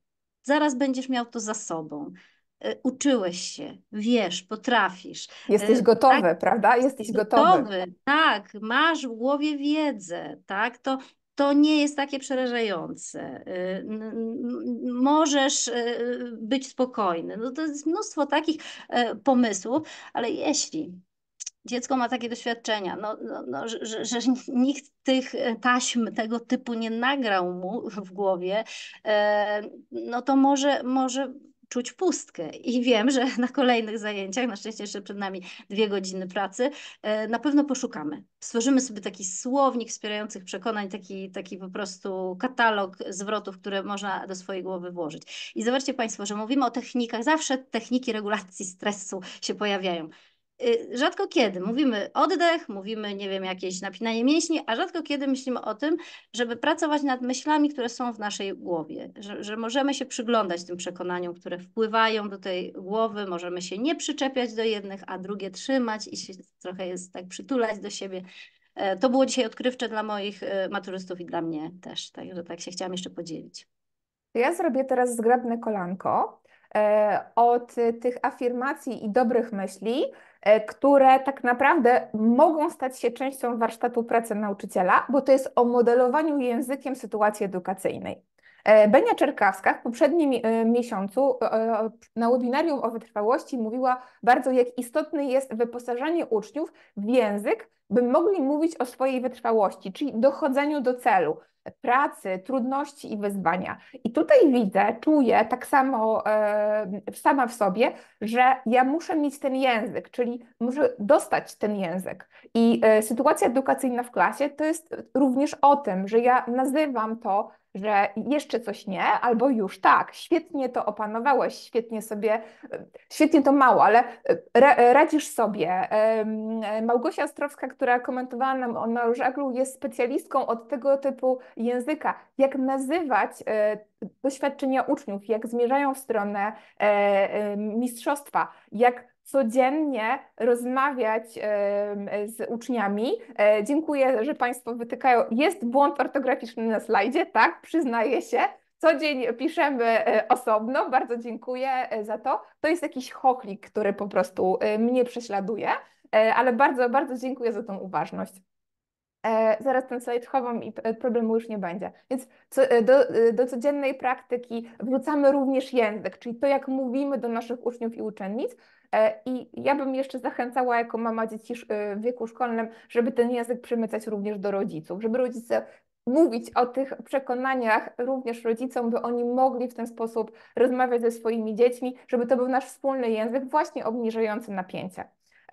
zaraz będziesz miał to za sobą, e, uczyłeś się, wiesz, potrafisz. E, Jesteś gotowy, tak, prawda? Jesteś gotowy. gotowy. Tak, masz w głowie wiedzę, tak? To, to nie jest takie przerażające. E, możesz być spokojny. No to jest mnóstwo takich pomysłów, ale jeśli dziecko ma takie doświadczenia, no, no, no że, że, nikt tych e, taśm tego typu nie nagrał mu w głowie, e, no to może, może czuć pustkę. I wiem, że na kolejnych zajęciach, na szczęście jeszcze przed nami dwie godziny pracy, e, na pewno poszukamy. Stworzymy sobie taki słownik wspierających przekonań, taki, taki po prostu katalog zwrotów, które można do swojej głowy włożyć. I zobaczcie Państwo, że mówimy o technikach, zawsze techniki regulacji stresu się pojawiają. Y, rzadko kiedy mówimy oddech, mówimy, nie wiem, jakieś napinanie mięśni, a rzadko kiedy myślimy o tym, żeby pracować nad myślami, które są w naszej głowie, że, że możemy się przyglądać tym przekonaniom, które wpływają do tej głowy, możemy się nie przyczepiać do jednych, a drugie trzymać i się trochę jest tak przytulać do siebie. E, to było dzisiaj odkrywcze dla moich e, maturzystów i dla mnie też, także tak się chciałam jeszcze podzielić. Ja zrobię teraz zgrabne kolanko. E, od tych afirmacji i dobrych myśli E, które tak naprawdę mogą stać się częścią warsztatu pracy nauczyciela, bo to jest o modelowaniu językiem sytuacji edukacyjnej. E, Benia Czerkawska w poprzednim e, miesiącu na webinarium o wytrwałości mówiła bardzo, jak istotne jest wyposażanie uczniów w język, by mogli mówić o swojej wytrwałości, czyli dochodzeniu do celu, pracy, trudności i wyzwania. I tutaj widzę, czuję tak samo yy, sama w sobie, że ja muszę mieć ten język, czyli muszę dostać ten język. I e, sytuacja edukacyjna w klasie to jest również o tym, że ja nazywam to, że jeszcze coś nie, albo już tak, świetnie to opanowałeś, świetnie sobie, świetnie to mało, ale e, e, radzisz sobie. Małgosia Ostrowska, która komentowała nam o na żaglu, jest specjalistką od tego typu języka, jak nazywać e, doświadczenia uczniów, jak zmierzają w stronę mistrzostwa, jak codziennie rozmawiać z uczniami. E, dziękuję, że Państwo wytykają. Jest błąd ortograficzny na slajdzie, tak, przyznaję się. Co dzień piszemy e, osobno, bardzo dziękuję e, za to. To jest jakiś choklik, który po prostu mnie prześladuje, ale bardzo, bardzo dziękuję za tą uważność. Zaraz ten slajd chowam i problemu już nie będzie. Więc do, do, codziennej praktyki wrzucamy również język, czyli to, jak mówimy do naszych uczniów i uczennic, E, I ja bym jeszcze zachęcała jako mama dzieci e, w wieku szkolnym, żeby ten język przemycać również do rodziców, żeby rodzice mówić o tych przekonaniach również rodzicom, by oni mogli w ten sposób rozmawiać ze swoimi dziećmi, żeby to był nasz wspólny język właśnie obniżający napięcia.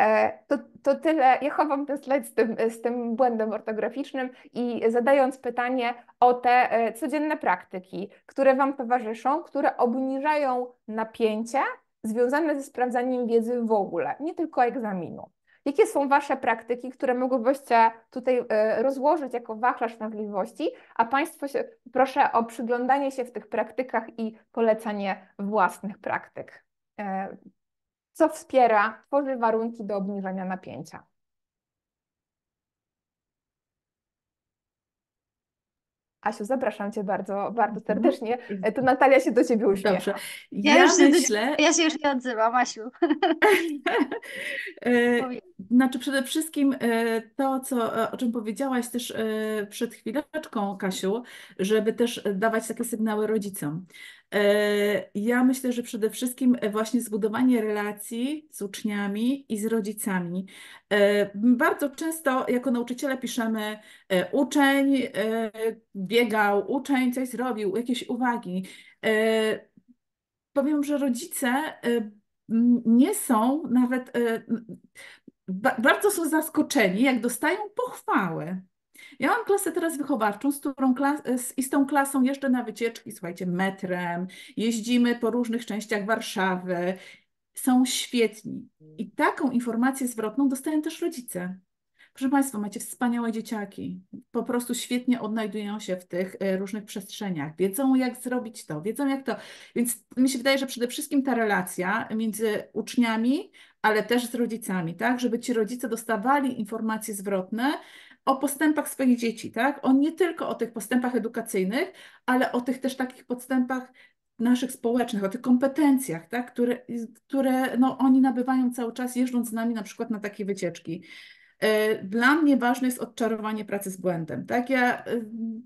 E, to, to tyle. Ja chowam ten slajd z tym, z tym błędem ortograficznym i zadając pytanie o te codzienne praktyki, które Wam towarzyszą, które obniżają napięcie związane ze sprawdzaniem wiedzy w ogóle, nie tylko egzaminu. Jakie są Wasze praktyki, które mogłybyście tutaj e, rozłożyć jako wachlarz możliwości, a Państwo się, proszę o przyglądanie się w tych praktykach i polecanie własnych praktyk, e, co wspiera, tworzy warunki do obniżania napięcia. Asiu, zapraszam Cię bardzo, bardzo mhm. serdecznie. E, to Natalia się do Ciebie uśmiecha. Dobrze. Ja, ja, już myślę... ja się już nie odzywam, Asiu. [LAUGHS] [LAUGHS] E, znaczy przede wszystkim e, to, co, e, o czym powiedziałaś też e, przed chwileczką, Kasiu, żeby też dawać takie sygnały rodzicom. Ja myślę, że przede wszystkim właśnie zbudowanie relacji z uczniami i z rodzicami. Bardzo często jako nauczyciele piszemy uczeń, biegał, uczeń coś zrobił, jakieś uwagi. Powiem, że rodzice nie są nawet, bardzo są zaskoczeni, jak dostają pochwałę. Ja mam klasę teraz wychowawczą, z, którą klas i z tą klasą jeszcze na wycieczki, słuchajcie, metrem, jeździmy po różnych częściach Warszawy, są świetni. I taką informację zwrotną dostają też rodzice. Proszę Państwa, macie wspaniałe dzieciaki. Po prostu świetnie odnajdują się w tych e, różnych przestrzeniach. Wiedzą, jak zrobić to, wiedzą, jak to. Więc mi się wydaje, że przede wszystkim ta relacja między uczniami, ale też z rodzicami, tak? Żeby ci rodzice dostawali informacje zwrotne, o postępach swoich dzieci, tak? O nie tylko o tych postępach edukacyjnych, ale o tych też takich postępach naszych społecznych, o tych kompetencjach, tak? które, które no, oni nabywają cały czas, jeżdżąc z nami na przykład na takie wycieczki. E, dla mnie ważne jest odczarowanie pracy z błędem. Tak, ja e,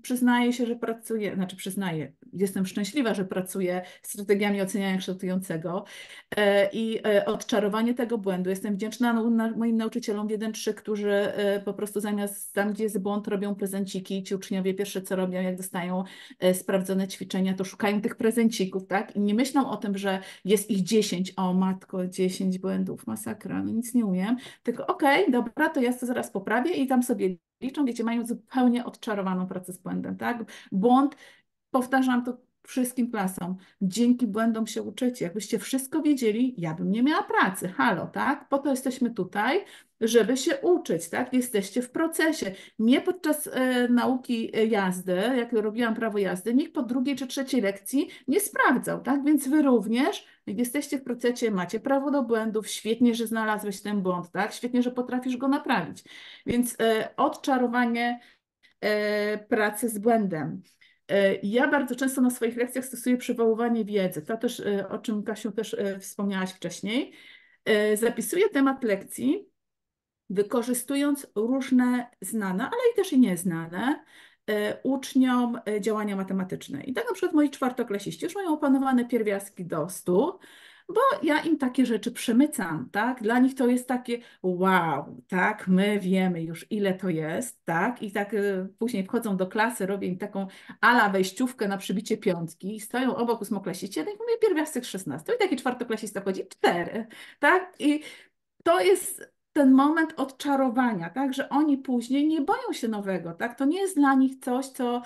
przyznaję się, że pracuję, znaczy przyznaję, jestem szczęśliwa, że pracuję strategiami oceniania kształtującego e, i odczarowanie tego błędu. Jestem wdzięczna moim nauczycielom w 1-3, którzy po prostu zamiast tam, gdzie jest błąd, robią prezenciki. Ci uczniowie pierwsze co robią, jak dostają sprawdzone ćwiczenia, to szukają tych prezencików, tak? I nie myślą o tym, że jest ich 10, o matko, 10 błędów, masakra, no nic nie umiem, tylko okej, okay, dobra, to ja to zaraz poprawię i tam sobie liczą, wiecie, mają zupełnie odczarowaną pracę z błędem, tak? Błąd, powtarzam to wszystkim klasom. Dzięki błędom się uczycie. Jakbyście wszystko wiedzieli, ja bym nie miała pracy. Halo, tak? Po to jesteśmy tutaj, żeby się uczyć, tak? Jesteście w procesie. Nie podczas e, nauki e, jazdy, jak robiłam prawo jazdy, nikt po drugiej czy trzeciej lekcji nie sprawdzał, tak? Więc wy również jesteście w procesie, macie prawo do błędów, świetnie, że znalazłeś ten błąd, tak? Świetnie, że potrafisz go naprawić. Więc e, odczarowanie pracy z błędem. E, ja bardzo często na swoich lekcjach stosuję przywoływanie wiedzy, to też, e, o czym Kasiu też e, wspomniałaś wcześniej. Zapisuję temat lekcji, wykorzystując różne znane, ale i też i nieznane uczniom działania matematyczne. I tak na przykład moi czwartoklasiści już mają opanowane pierwiastki do stu bo ja im takie rzeczy przemycam, tak? Dla nich to jest takie wow, tak? My wiemy już ile to jest, tak? I tak y, później wchodzą do klasy, robię im taką ala wejściówkę na przybicie piątki i stoją obok ósmoklasiciela i tak mówię pierwiastek 16 i taki czwartoklasista chodzi cztery, tak? I to jest ten moment odczarowania, tak, że oni później nie boją się nowego, tak, to nie jest dla nich coś, co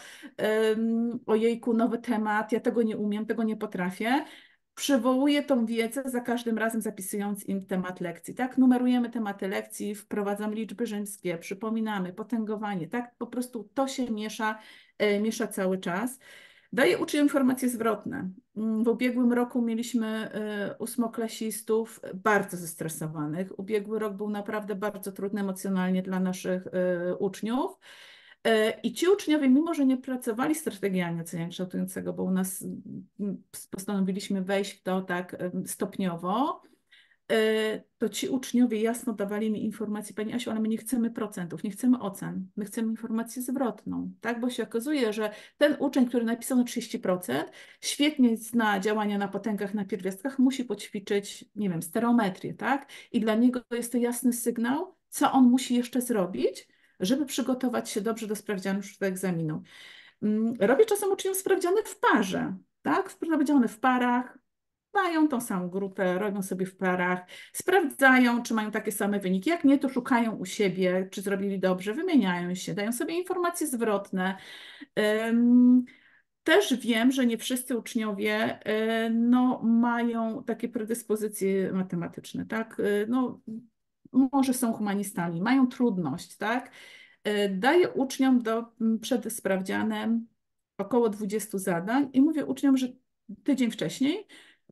um, ojejku, nowy temat, ja tego nie umiem, tego nie potrafię, przywołuje tą wiedzę za każdym razem zapisując im temat lekcji, tak? Numerujemy tematy lekcji, wprowadzam liczby rzymskie, przypominamy, potęgowanie, tak? Po prostu to się miesza, e, miesza cały czas. daje uczniom informacje zwrotne. Mm, w ubiegłym roku mieliśmy e, ósmoklasistów bardzo zestresowanych. Ubiegły rok był naprawdę bardzo trudny emocjonalnie dla naszych e, uczniów. E, I ci uczniowie, mimo że nie pracowali strategiami oceniania kształtującego, bo u nas mm, postanowiliśmy wejść w to tak e, stopniowo, e, to ci uczniowie jasno dawali mi informację, Pani Asiu, ale my nie chcemy procentów, nie chcemy ocen, my chcemy informację zwrotną, tak? Bo się okazuje, że ten uczeń, który napisał na 30%, świetnie zna działania na potęgach, na pierwiastkach, musi poćwiczyć, nie wiem, stereometrię, tak? I dla niego jest to jasny sygnał, co on musi jeszcze zrobić, żeby przygotować się dobrze do sprawdzianu czy do egzaminu. Mm, robię czasem uczniom sprawdziany w parze, tak? Sprawdziany w parach, mają tą samą grupę, robią sobie w parach, sprawdzają, czy mają takie same wyniki. Jak nie, to szukają u siebie, czy zrobili dobrze, wymieniają się, dają sobie informacje zwrotne. Też wiem, że nie wszyscy uczniowie e, no, mają takie predyspozycje matematyczne, tak? E, no, może są humanistami, mają trudność, tak? E, daję uczniom do, przed sprawdzianem około 20 zadań i mówię uczniom, że tydzień wcześniej,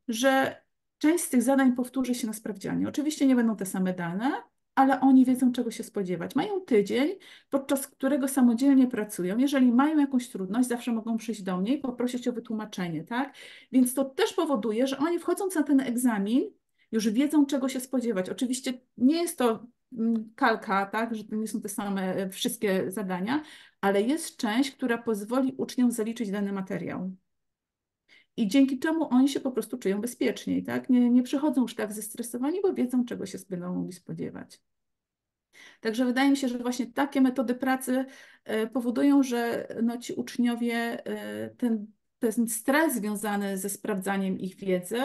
że część z tych zadań powtórzy się na sprawdzianie. Oczywiście nie będą te same dane, ale oni wiedzą, czego się spodziewać. Mają tydzień, podczas którego samodzielnie pracują. Jeżeli mają jakąś trudność, zawsze mogą przyjść do mnie i poprosić o wytłumaczenie, tak? Więc to też powoduje, że oni wchodząc na ten egzamin, już wiedzą, czego się spodziewać. Oczywiście nie jest to mm, kalka, tak, że to nie są te same e, wszystkie zadania, ale jest część, która pozwoli uczniom zaliczyć dany materiał. I dzięki czemu oni się po prostu czują bezpieczniej, tak? Nie, nie przychodzą już tak zestresowani, bo wiedzą, czego się będą mogli spodziewać. Także wydaje mi się, że właśnie takie metody pracy e, powodują, że e, no ci uczniowie ten, ten stres związany ze sprawdzaniem ich wiedzy,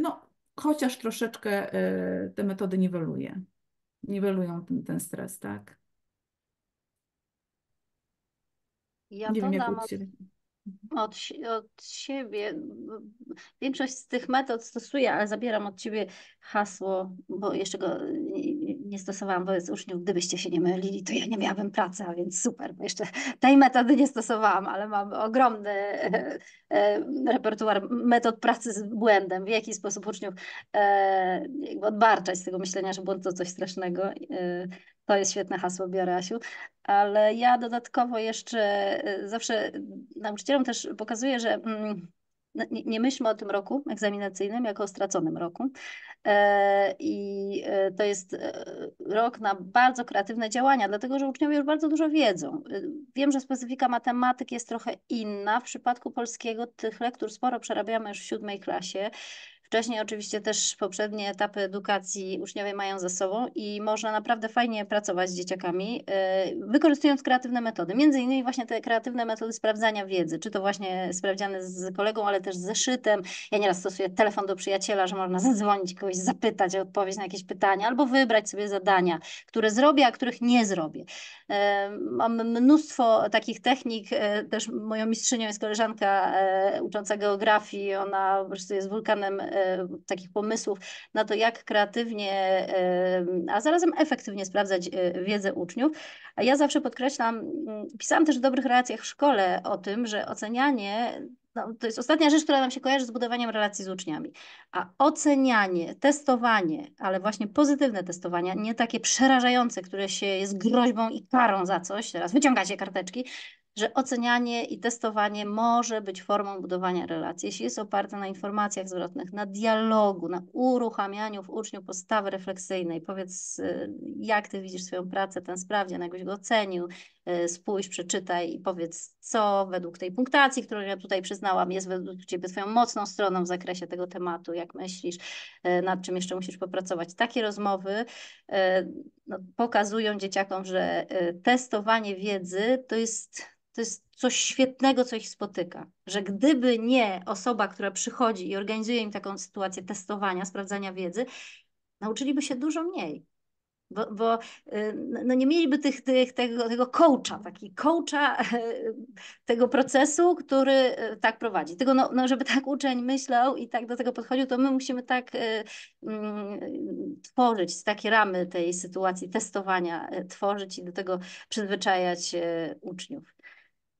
no, chociaż troszeczkę y, te metody niweluje. Niwelują ten, ten stres, tak? Ja Nie wiem, od, od, od siebie. Większość z tych metod stosuję, ale zabieram od ciebie hasło, bo jeszcze go y, nie stosowałam wobec uczniów. Gdybyście się nie mylili, to ja nie miałabym pracy, a więc super, bo jeszcze tej metody nie stosowałam, ale mam ogromny e, e, repertuar metod pracy z błędem, w jaki sposób uczniów e, odbarczać z tego myślenia, że błąd to coś strasznego. To jest świetne hasło, biorę Asiu. Ale ja dodatkowo jeszcze zawsze nauczycielom też pokazuję, że... Mm, no, nie, nie myślmy o tym roku egzaminacyjnym jako o straconym roku. E, I e, to jest e, rok na bardzo kreatywne działania, dlatego że uczniowie już bardzo dużo wiedzą. Wiem, że specyfika matematyki jest trochę inna. W przypadku polskiego tych lektur sporo przerabiamy już w siódmej klasie. Wcześniej oczywiście też poprzednie etapy edukacji uczniowie mają za sobą i można naprawdę fajnie pracować z dzieciakami, y, wykorzystując kreatywne metody. Między innymi właśnie te kreatywne metody sprawdzania wiedzy, czy to właśnie sprawdziane z kolegą, ale też z zeszytem. Ja nieraz stosuję telefon do przyjaciela, że można zadzwonić kogoś, zapytać o odpowiedź na jakieś pytania, albo wybrać sobie zadania, które zrobię, a których nie zrobię. Y, mam mnóstwo takich technik, y, też moją mistrzynią jest koleżanka ucząca geografii, ona po prostu jest wulkanem E, takich pomysłów na to, jak kreatywnie, e, a zarazem efektywnie sprawdzać e, wiedzę uczniów. Ja zawsze podkreślam, mm, pisałam też w dobrych relacjach w szkole o tym, że ocenianie no, to jest ostatnia rzecz, która nam się kojarzy z budowaniem relacji z uczniami. A ocenianie, testowanie, ale właśnie pozytywne testowania, nie takie przerażające, które się jest groźbą i karą za coś, teraz wyciągacie karteczki, że ocenianie i testowanie może być formą budowania relacji, jeśli jest oparte na informacjach zwrotnych, na dialogu, na uruchamianiu w uczniu postawy refleksyjnej. Powiedz, y, jak ty widzisz swoją pracę, ten sprawdzian, jakbyś go ocenił, Y, spójrz, przeczytaj i powiedz, co według tej punktacji, którą ja tutaj przyznałam, jest według Ciebie Twoją mocną stroną w zakresie tego tematu, jak myślisz, y, nad czym jeszcze musisz popracować. Takie rozmowy y, no, pokazują dzieciakom, że testowanie wiedzy to jest, to jest coś świetnego, co ich spotyka. Że gdyby nie osoba, która przychodzi i organizuje im taką sytuację testowania, sprawdzania wiedzy, nauczyliby się dużo mniej bo, bo y, no, no nie mieliby tych, tych, tego, tego coacha, taki coacha y, tego procesu, który y, tak prowadzi. tego no, no, żeby tak uczeń myślał i tak do tego podchodził, to my musimy tak mm, tworzyć, takie ramy tej sytuacji testowania tworzyć i do tego przyzwyczajać uczniów.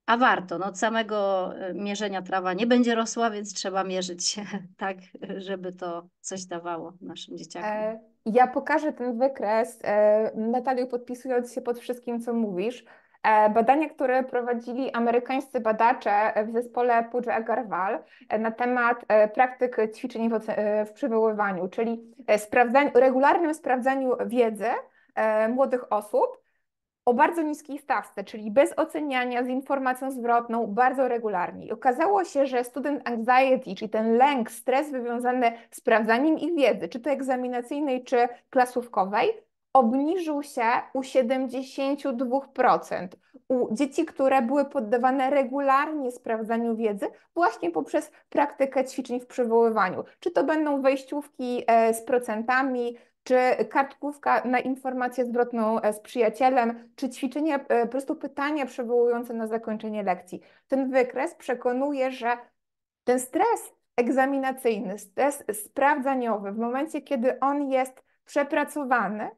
A warto, no, od samego mierzenia trawa nie będzie rosła, więc trzeba mierzyć [LAUGHS] tak, żeby to coś dawało naszym dzieciakom. E ja pokażę ten wykres, e, Nataliu, podpisując się pod wszystkim, co mówisz. E, badania, które prowadzili amerykańscy badacze w zespole Pudge Agarwal na temat e, praktyk ćwiczeń w przywoływaniu, czyli sprawdzaniu, regularnym sprawdzaniu wiedzy młodych osób o bardzo niskiej stawce, czyli bez oceniania, z informacją zwrotną, bardzo regularnie. I okazało się, że student anxiety, czyli ten lęk, stres wywiązany z sprawdzaniem ich wiedzy, czy to egzaminacyjnej, czy klasówkowej, obniżył się u 72%. U dzieci, które były poddawane regularnie sprawdzaniu wiedzy, właśnie poprzez praktykę ćwiczeń w przywoływaniu. Czy to będą wejściówki e, z procentami, czy kartkówka na informację zwrotną e, z przyjacielem, czy ćwiczenie, e, po prostu pytania przywołujące na zakończenie lekcji. Ten wykres przekonuje, że ten stres egzaminacyjny, stres sprawdzaniowy, w momencie, kiedy on jest przepracowany,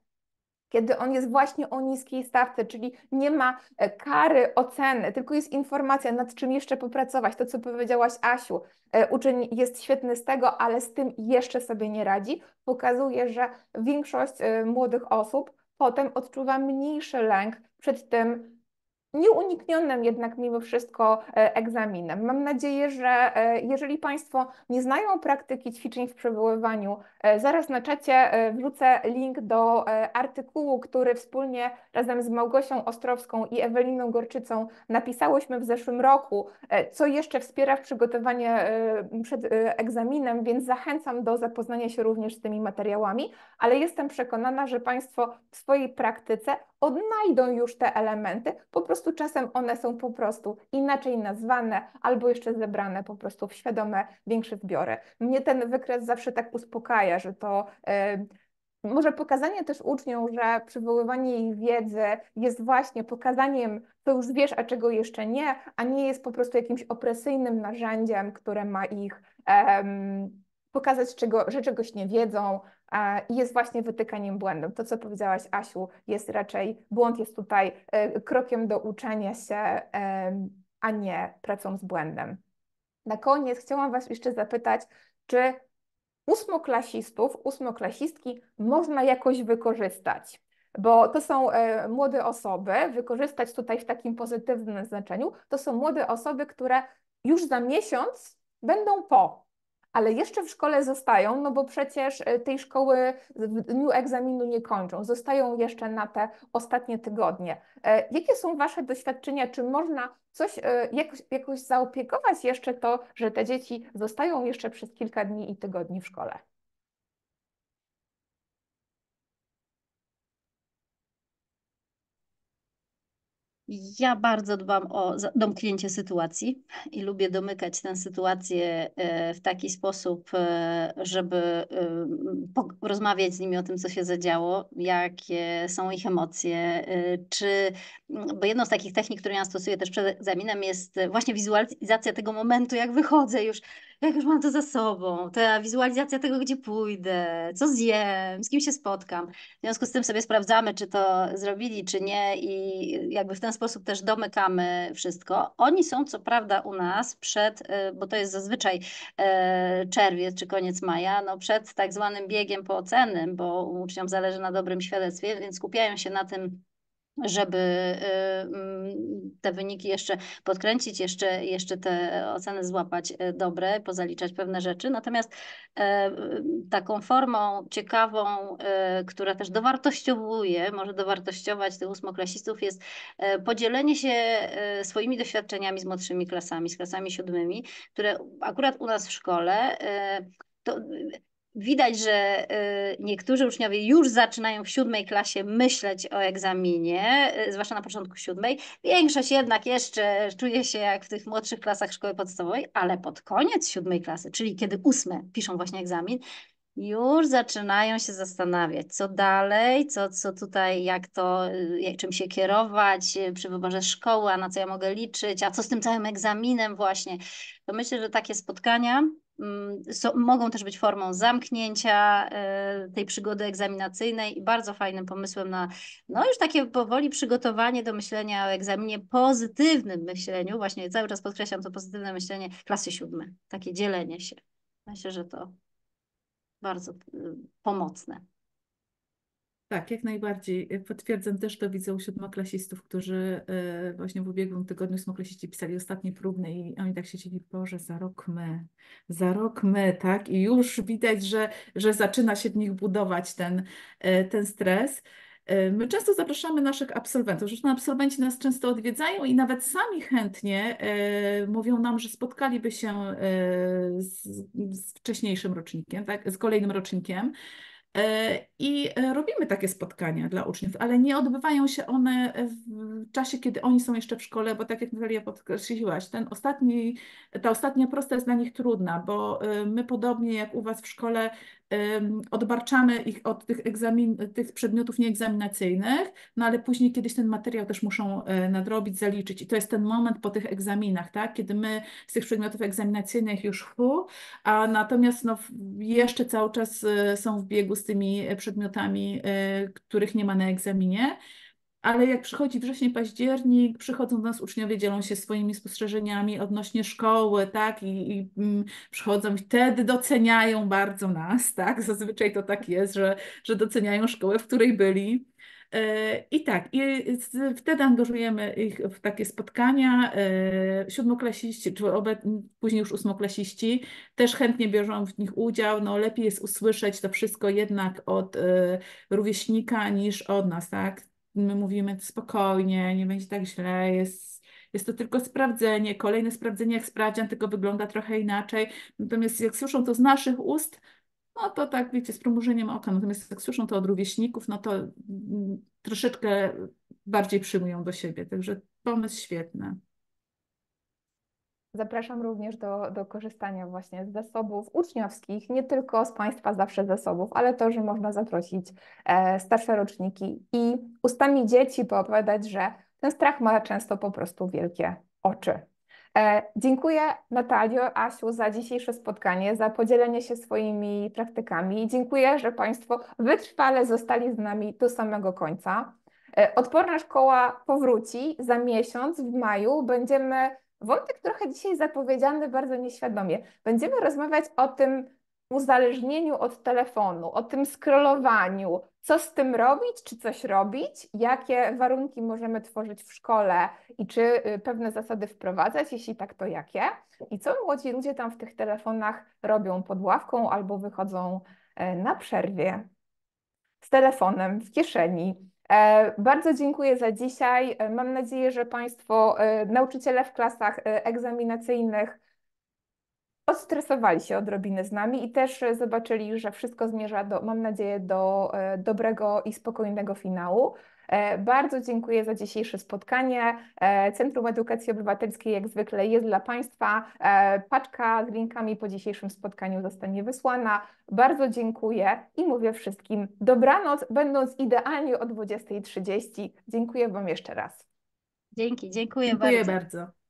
kiedy on jest właśnie o niskiej stawce, czyli nie ma e, kary, oceny, tylko jest informacja, nad czym jeszcze popracować. To, co powiedziałaś, Asiu, e, uczeń jest świetny z tego, ale z tym jeszcze sobie nie radzi, pokazuje, że większość e, młodych osób potem odczuwa mniejszy lęk przed tym, nieuniknionym jednak mimo wszystko e, egzaminem. Mam nadzieję, że e, jeżeli Państwo nie znają praktyki ćwiczeń w przywoływaniu, e, zaraz na czacie wrzucę link do artykułu, który wspólnie razem z Małgosią Ostrowską i Eweliną Gorczycą napisałyśmy w zeszłym roku, co jeszcze wspiera w przygotowanie przed egzaminem, więc zachęcam do zapoznania się również z tymi materiałami, ale jestem przekonana, że Państwo w swojej praktyce odnajdą już te elementy, po prostu czasem one są po prostu inaczej nazwane albo jeszcze zebrane po prostu w świadome większe zbiory. Mnie ten wykres zawsze tak uspokaja, że to. może pokazanie też uczniom, że przywoływanie ich wiedzy jest właśnie pokazaniem, co już wiesz, a czego jeszcze nie, a nie jest po prostu jakimś opresyjnym narzędziem, które ma ich um, pokazać, czego, że czegoś nie wiedzą, i jest właśnie wytykaniem błędem. To, co powiedziałaś, Asiu, jest raczej, błąd jest tutaj e, krokiem do uczenia się, a nie pracą z błędem. Na koniec chciałam Was jeszcze zapytać, czy ósmoklasistów, ósmoklasistki można jakoś wykorzystać? Bo to są e, młode osoby, wykorzystać tutaj w takim pozytywnym znaczeniu, to są młode osoby, które już za miesiąc będą po, ale jeszcze w szkole zostają, no bo przecież y, tej szkoły w dniu egzaminu nie kończą, zostają jeszcze na te ostatnie tygodnie. E, jakie są Wasze doświadczenia? Czy można coś e, jakoś, jakoś zaopiekować jeszcze to, że te dzieci zostają jeszcze przez kilka dni i tygodni w szkole? Ja bardzo dbam o domknięcie sytuacji i lubię domykać tę sytuację e, w taki sposób, e, żeby e, rozmawiać z nimi o tym, co się zadziało, jakie są ich emocje, czy, bo jedną z takich technik, które ja stosuję też przed egzaminem jest właśnie wizualizacja tego momentu, jak wychodzę już jak już mam to za sobą, ta wizualizacja tego, gdzie pójdę, co zjem, z kim się spotkam. W związku z tym sobie sprawdzamy, czy to zrobili, czy nie i jakby w ten sposób też domykamy wszystko. Oni są co prawda u nas przed, e, bo to jest zazwyczaj e, czerwiec czy koniec maja, no przed tak zwanym biegiem po oceny, bo uczniom zależy na dobrym świadectwie, więc skupiają się na tym, żeby y, mm, te wyniki jeszcze podkręcić, jeszcze, jeszcze te oceny złapać y, dobre, pozaliczać pewne rzeczy. Natomiast e, y, taką formą ciekawą, która też dowartościowuje, może dowartościować tych ósmoklasistów, jest e, podzielenie się e, swoimi doświadczeniami z młodszymi klasami, z klasami siódmymi, które akurat u nas w szkole to Widać, że y, niektórzy uczniowie już zaczynają w siódmej klasie myśleć o egzaminie, y, zwłaszcza na początku siódmej. Większość jednak jeszcze czuje się jak w tych młodszych klasach szkoły podstawowej, ale pod koniec siódmej klasy, czyli kiedy ósme piszą właśnie egzamin, już zaczynają się zastanawiać, co dalej, co, co tutaj, jak to, jak, y, czym się kierować przy wyborze szkoły, a na co ja mogę liczyć, a co z tym całym egzaminem właśnie. To myślę, że takie spotkania Mm, so, mogą też być formą zamknięcia y, tej przygody egzaminacyjnej i bardzo fajnym pomysłem na no już takie powoli przygotowanie do myślenia o egzaminie, pozytywnym myśleniu, właśnie cały czas podkreślam to pozytywne myślenie klasy siódmej, takie dzielenie się. Myślę, że to bardzo y, pomocne. Tak, jak najbardziej. E, potwierdzam też to widzę u siódmoklasistów, którzy e, właśnie w ubiegłym tygodniu siódmoklasiści pisali ostatnie próbne i oni tak się dzieli, Boże, za rok my, za rok my, tak? I już widać, że, że zaczyna się w nich budować ten, e, ten stres. My często zapraszamy naszych absolwentów. Zresztą absolwenci nas często odwiedzają i nawet sami chętnie e, mówią nam, że spotkaliby się e, z, z, wcześniejszym rocznikiem, tak? z kolejnym rocznikiem. E, I e, robimy takie spotkania dla uczniów, ale nie odbywają się one w czasie, kiedy oni są jeszcze w szkole, bo tak jak Natalia podkreśliłaś, ten ostatni, ta ostatnia prosta jest dla nich trudna, bo e, my podobnie jak u Was w szkole odbarczamy ich od tych, egzamin, tych przedmiotów nieegzaminacyjnych, no ale później kiedyś ten materiał też muszą nadrobić, zaliczyć i to jest ten moment po tych egzaminach, tak, kiedy my z tych przedmiotów egzaminacyjnych już hu, a natomiast no, jeszcze cały czas są w biegu z tymi e, przedmiotami, e, których nie ma na egzaminie. Ale jak przychodzi wrzesień, październik, przychodzą do nas uczniowie, dzielą się swoimi spostrzeżeniami odnośnie szkoły, tak, i, i mm, przychodzą i wtedy doceniają bardzo nas, tak, zazwyczaj to tak jest, że, że doceniają szkołę, w której byli, E, I tak, i wtedy angażujemy ich w takie spotkania. E, siódmoklasiści, czy później już ósmoklasiści, też chętnie biorą w nich udział. No, lepiej jest usłyszeć to wszystko jednak od e, rówieśnika niż od nas, tak? My mówimy spokojnie, nie będzie tak źle, jest jest to tylko sprawdzenie, kolejne sprawdzenie jak sprawdzian, tylko wygląda trochę inaczej. Natomiast jak słyszą to z naszych ust, no to tak, wiecie, z promurzeniem oka. Natomiast jak słyszą to od rówieśników, no to mm, troszeczkę bardziej przyjmują do siebie. Także pomysł świetny. Zapraszam również do, do korzystania właśnie z zasobów uczniowskich, nie tylko z Państwa zawsze zasobów, ale to, że można zaprosić e, starsze roczniki i ustami dzieci poopowiadać, że ten strach ma często po prostu wielkie oczy. E, dziękuję Natalio, Asiu za dzisiejsze spotkanie, za podzielenie się swoimi praktykami i dziękuję, że Państwo wytrwale zostali z nami do samego końca. E, odporna szkoła powróci za miesiąc, w maju. Będziemy, wątek trochę dzisiaj zapowiedziany bardzo nieświadomie, będziemy rozmawiać o tym, uzależnieniu od telefonu, o tym scrollowaniu, co z tym robić, czy coś robić, jakie warunki możemy tworzyć w szkole i czy y, pewne zasady wprowadzać, jeśli tak, to jakie i co młodzi ludzie tam w tych telefonach robią pod ławką albo wychodzą e, na przerwie z telefonem w kieszeni. E, bardzo dziękuję za dzisiaj. E, mam nadzieję, że Państwo, nauczyciele w klasach egzaminacyjnych, odstresowali się odrobinę z nami i też e, zobaczyli, że wszystko zmierza, do, mam nadzieję, do e, dobrego i spokojnego finału. E, bardzo dziękuję za dzisiejsze spotkanie. Centrum Edukacji Obywatelskiej, jak zwykle, jest dla Państwa. Paczka z linkami po dzisiejszym spotkaniu zostanie wysłana. Bardzo dziękuję i mówię wszystkim dobranoc, będąc idealnie o 20.30. Dziękuję Wam jeszcze raz. Dzięki, dziękuję, dziękuję bardzo. bardzo.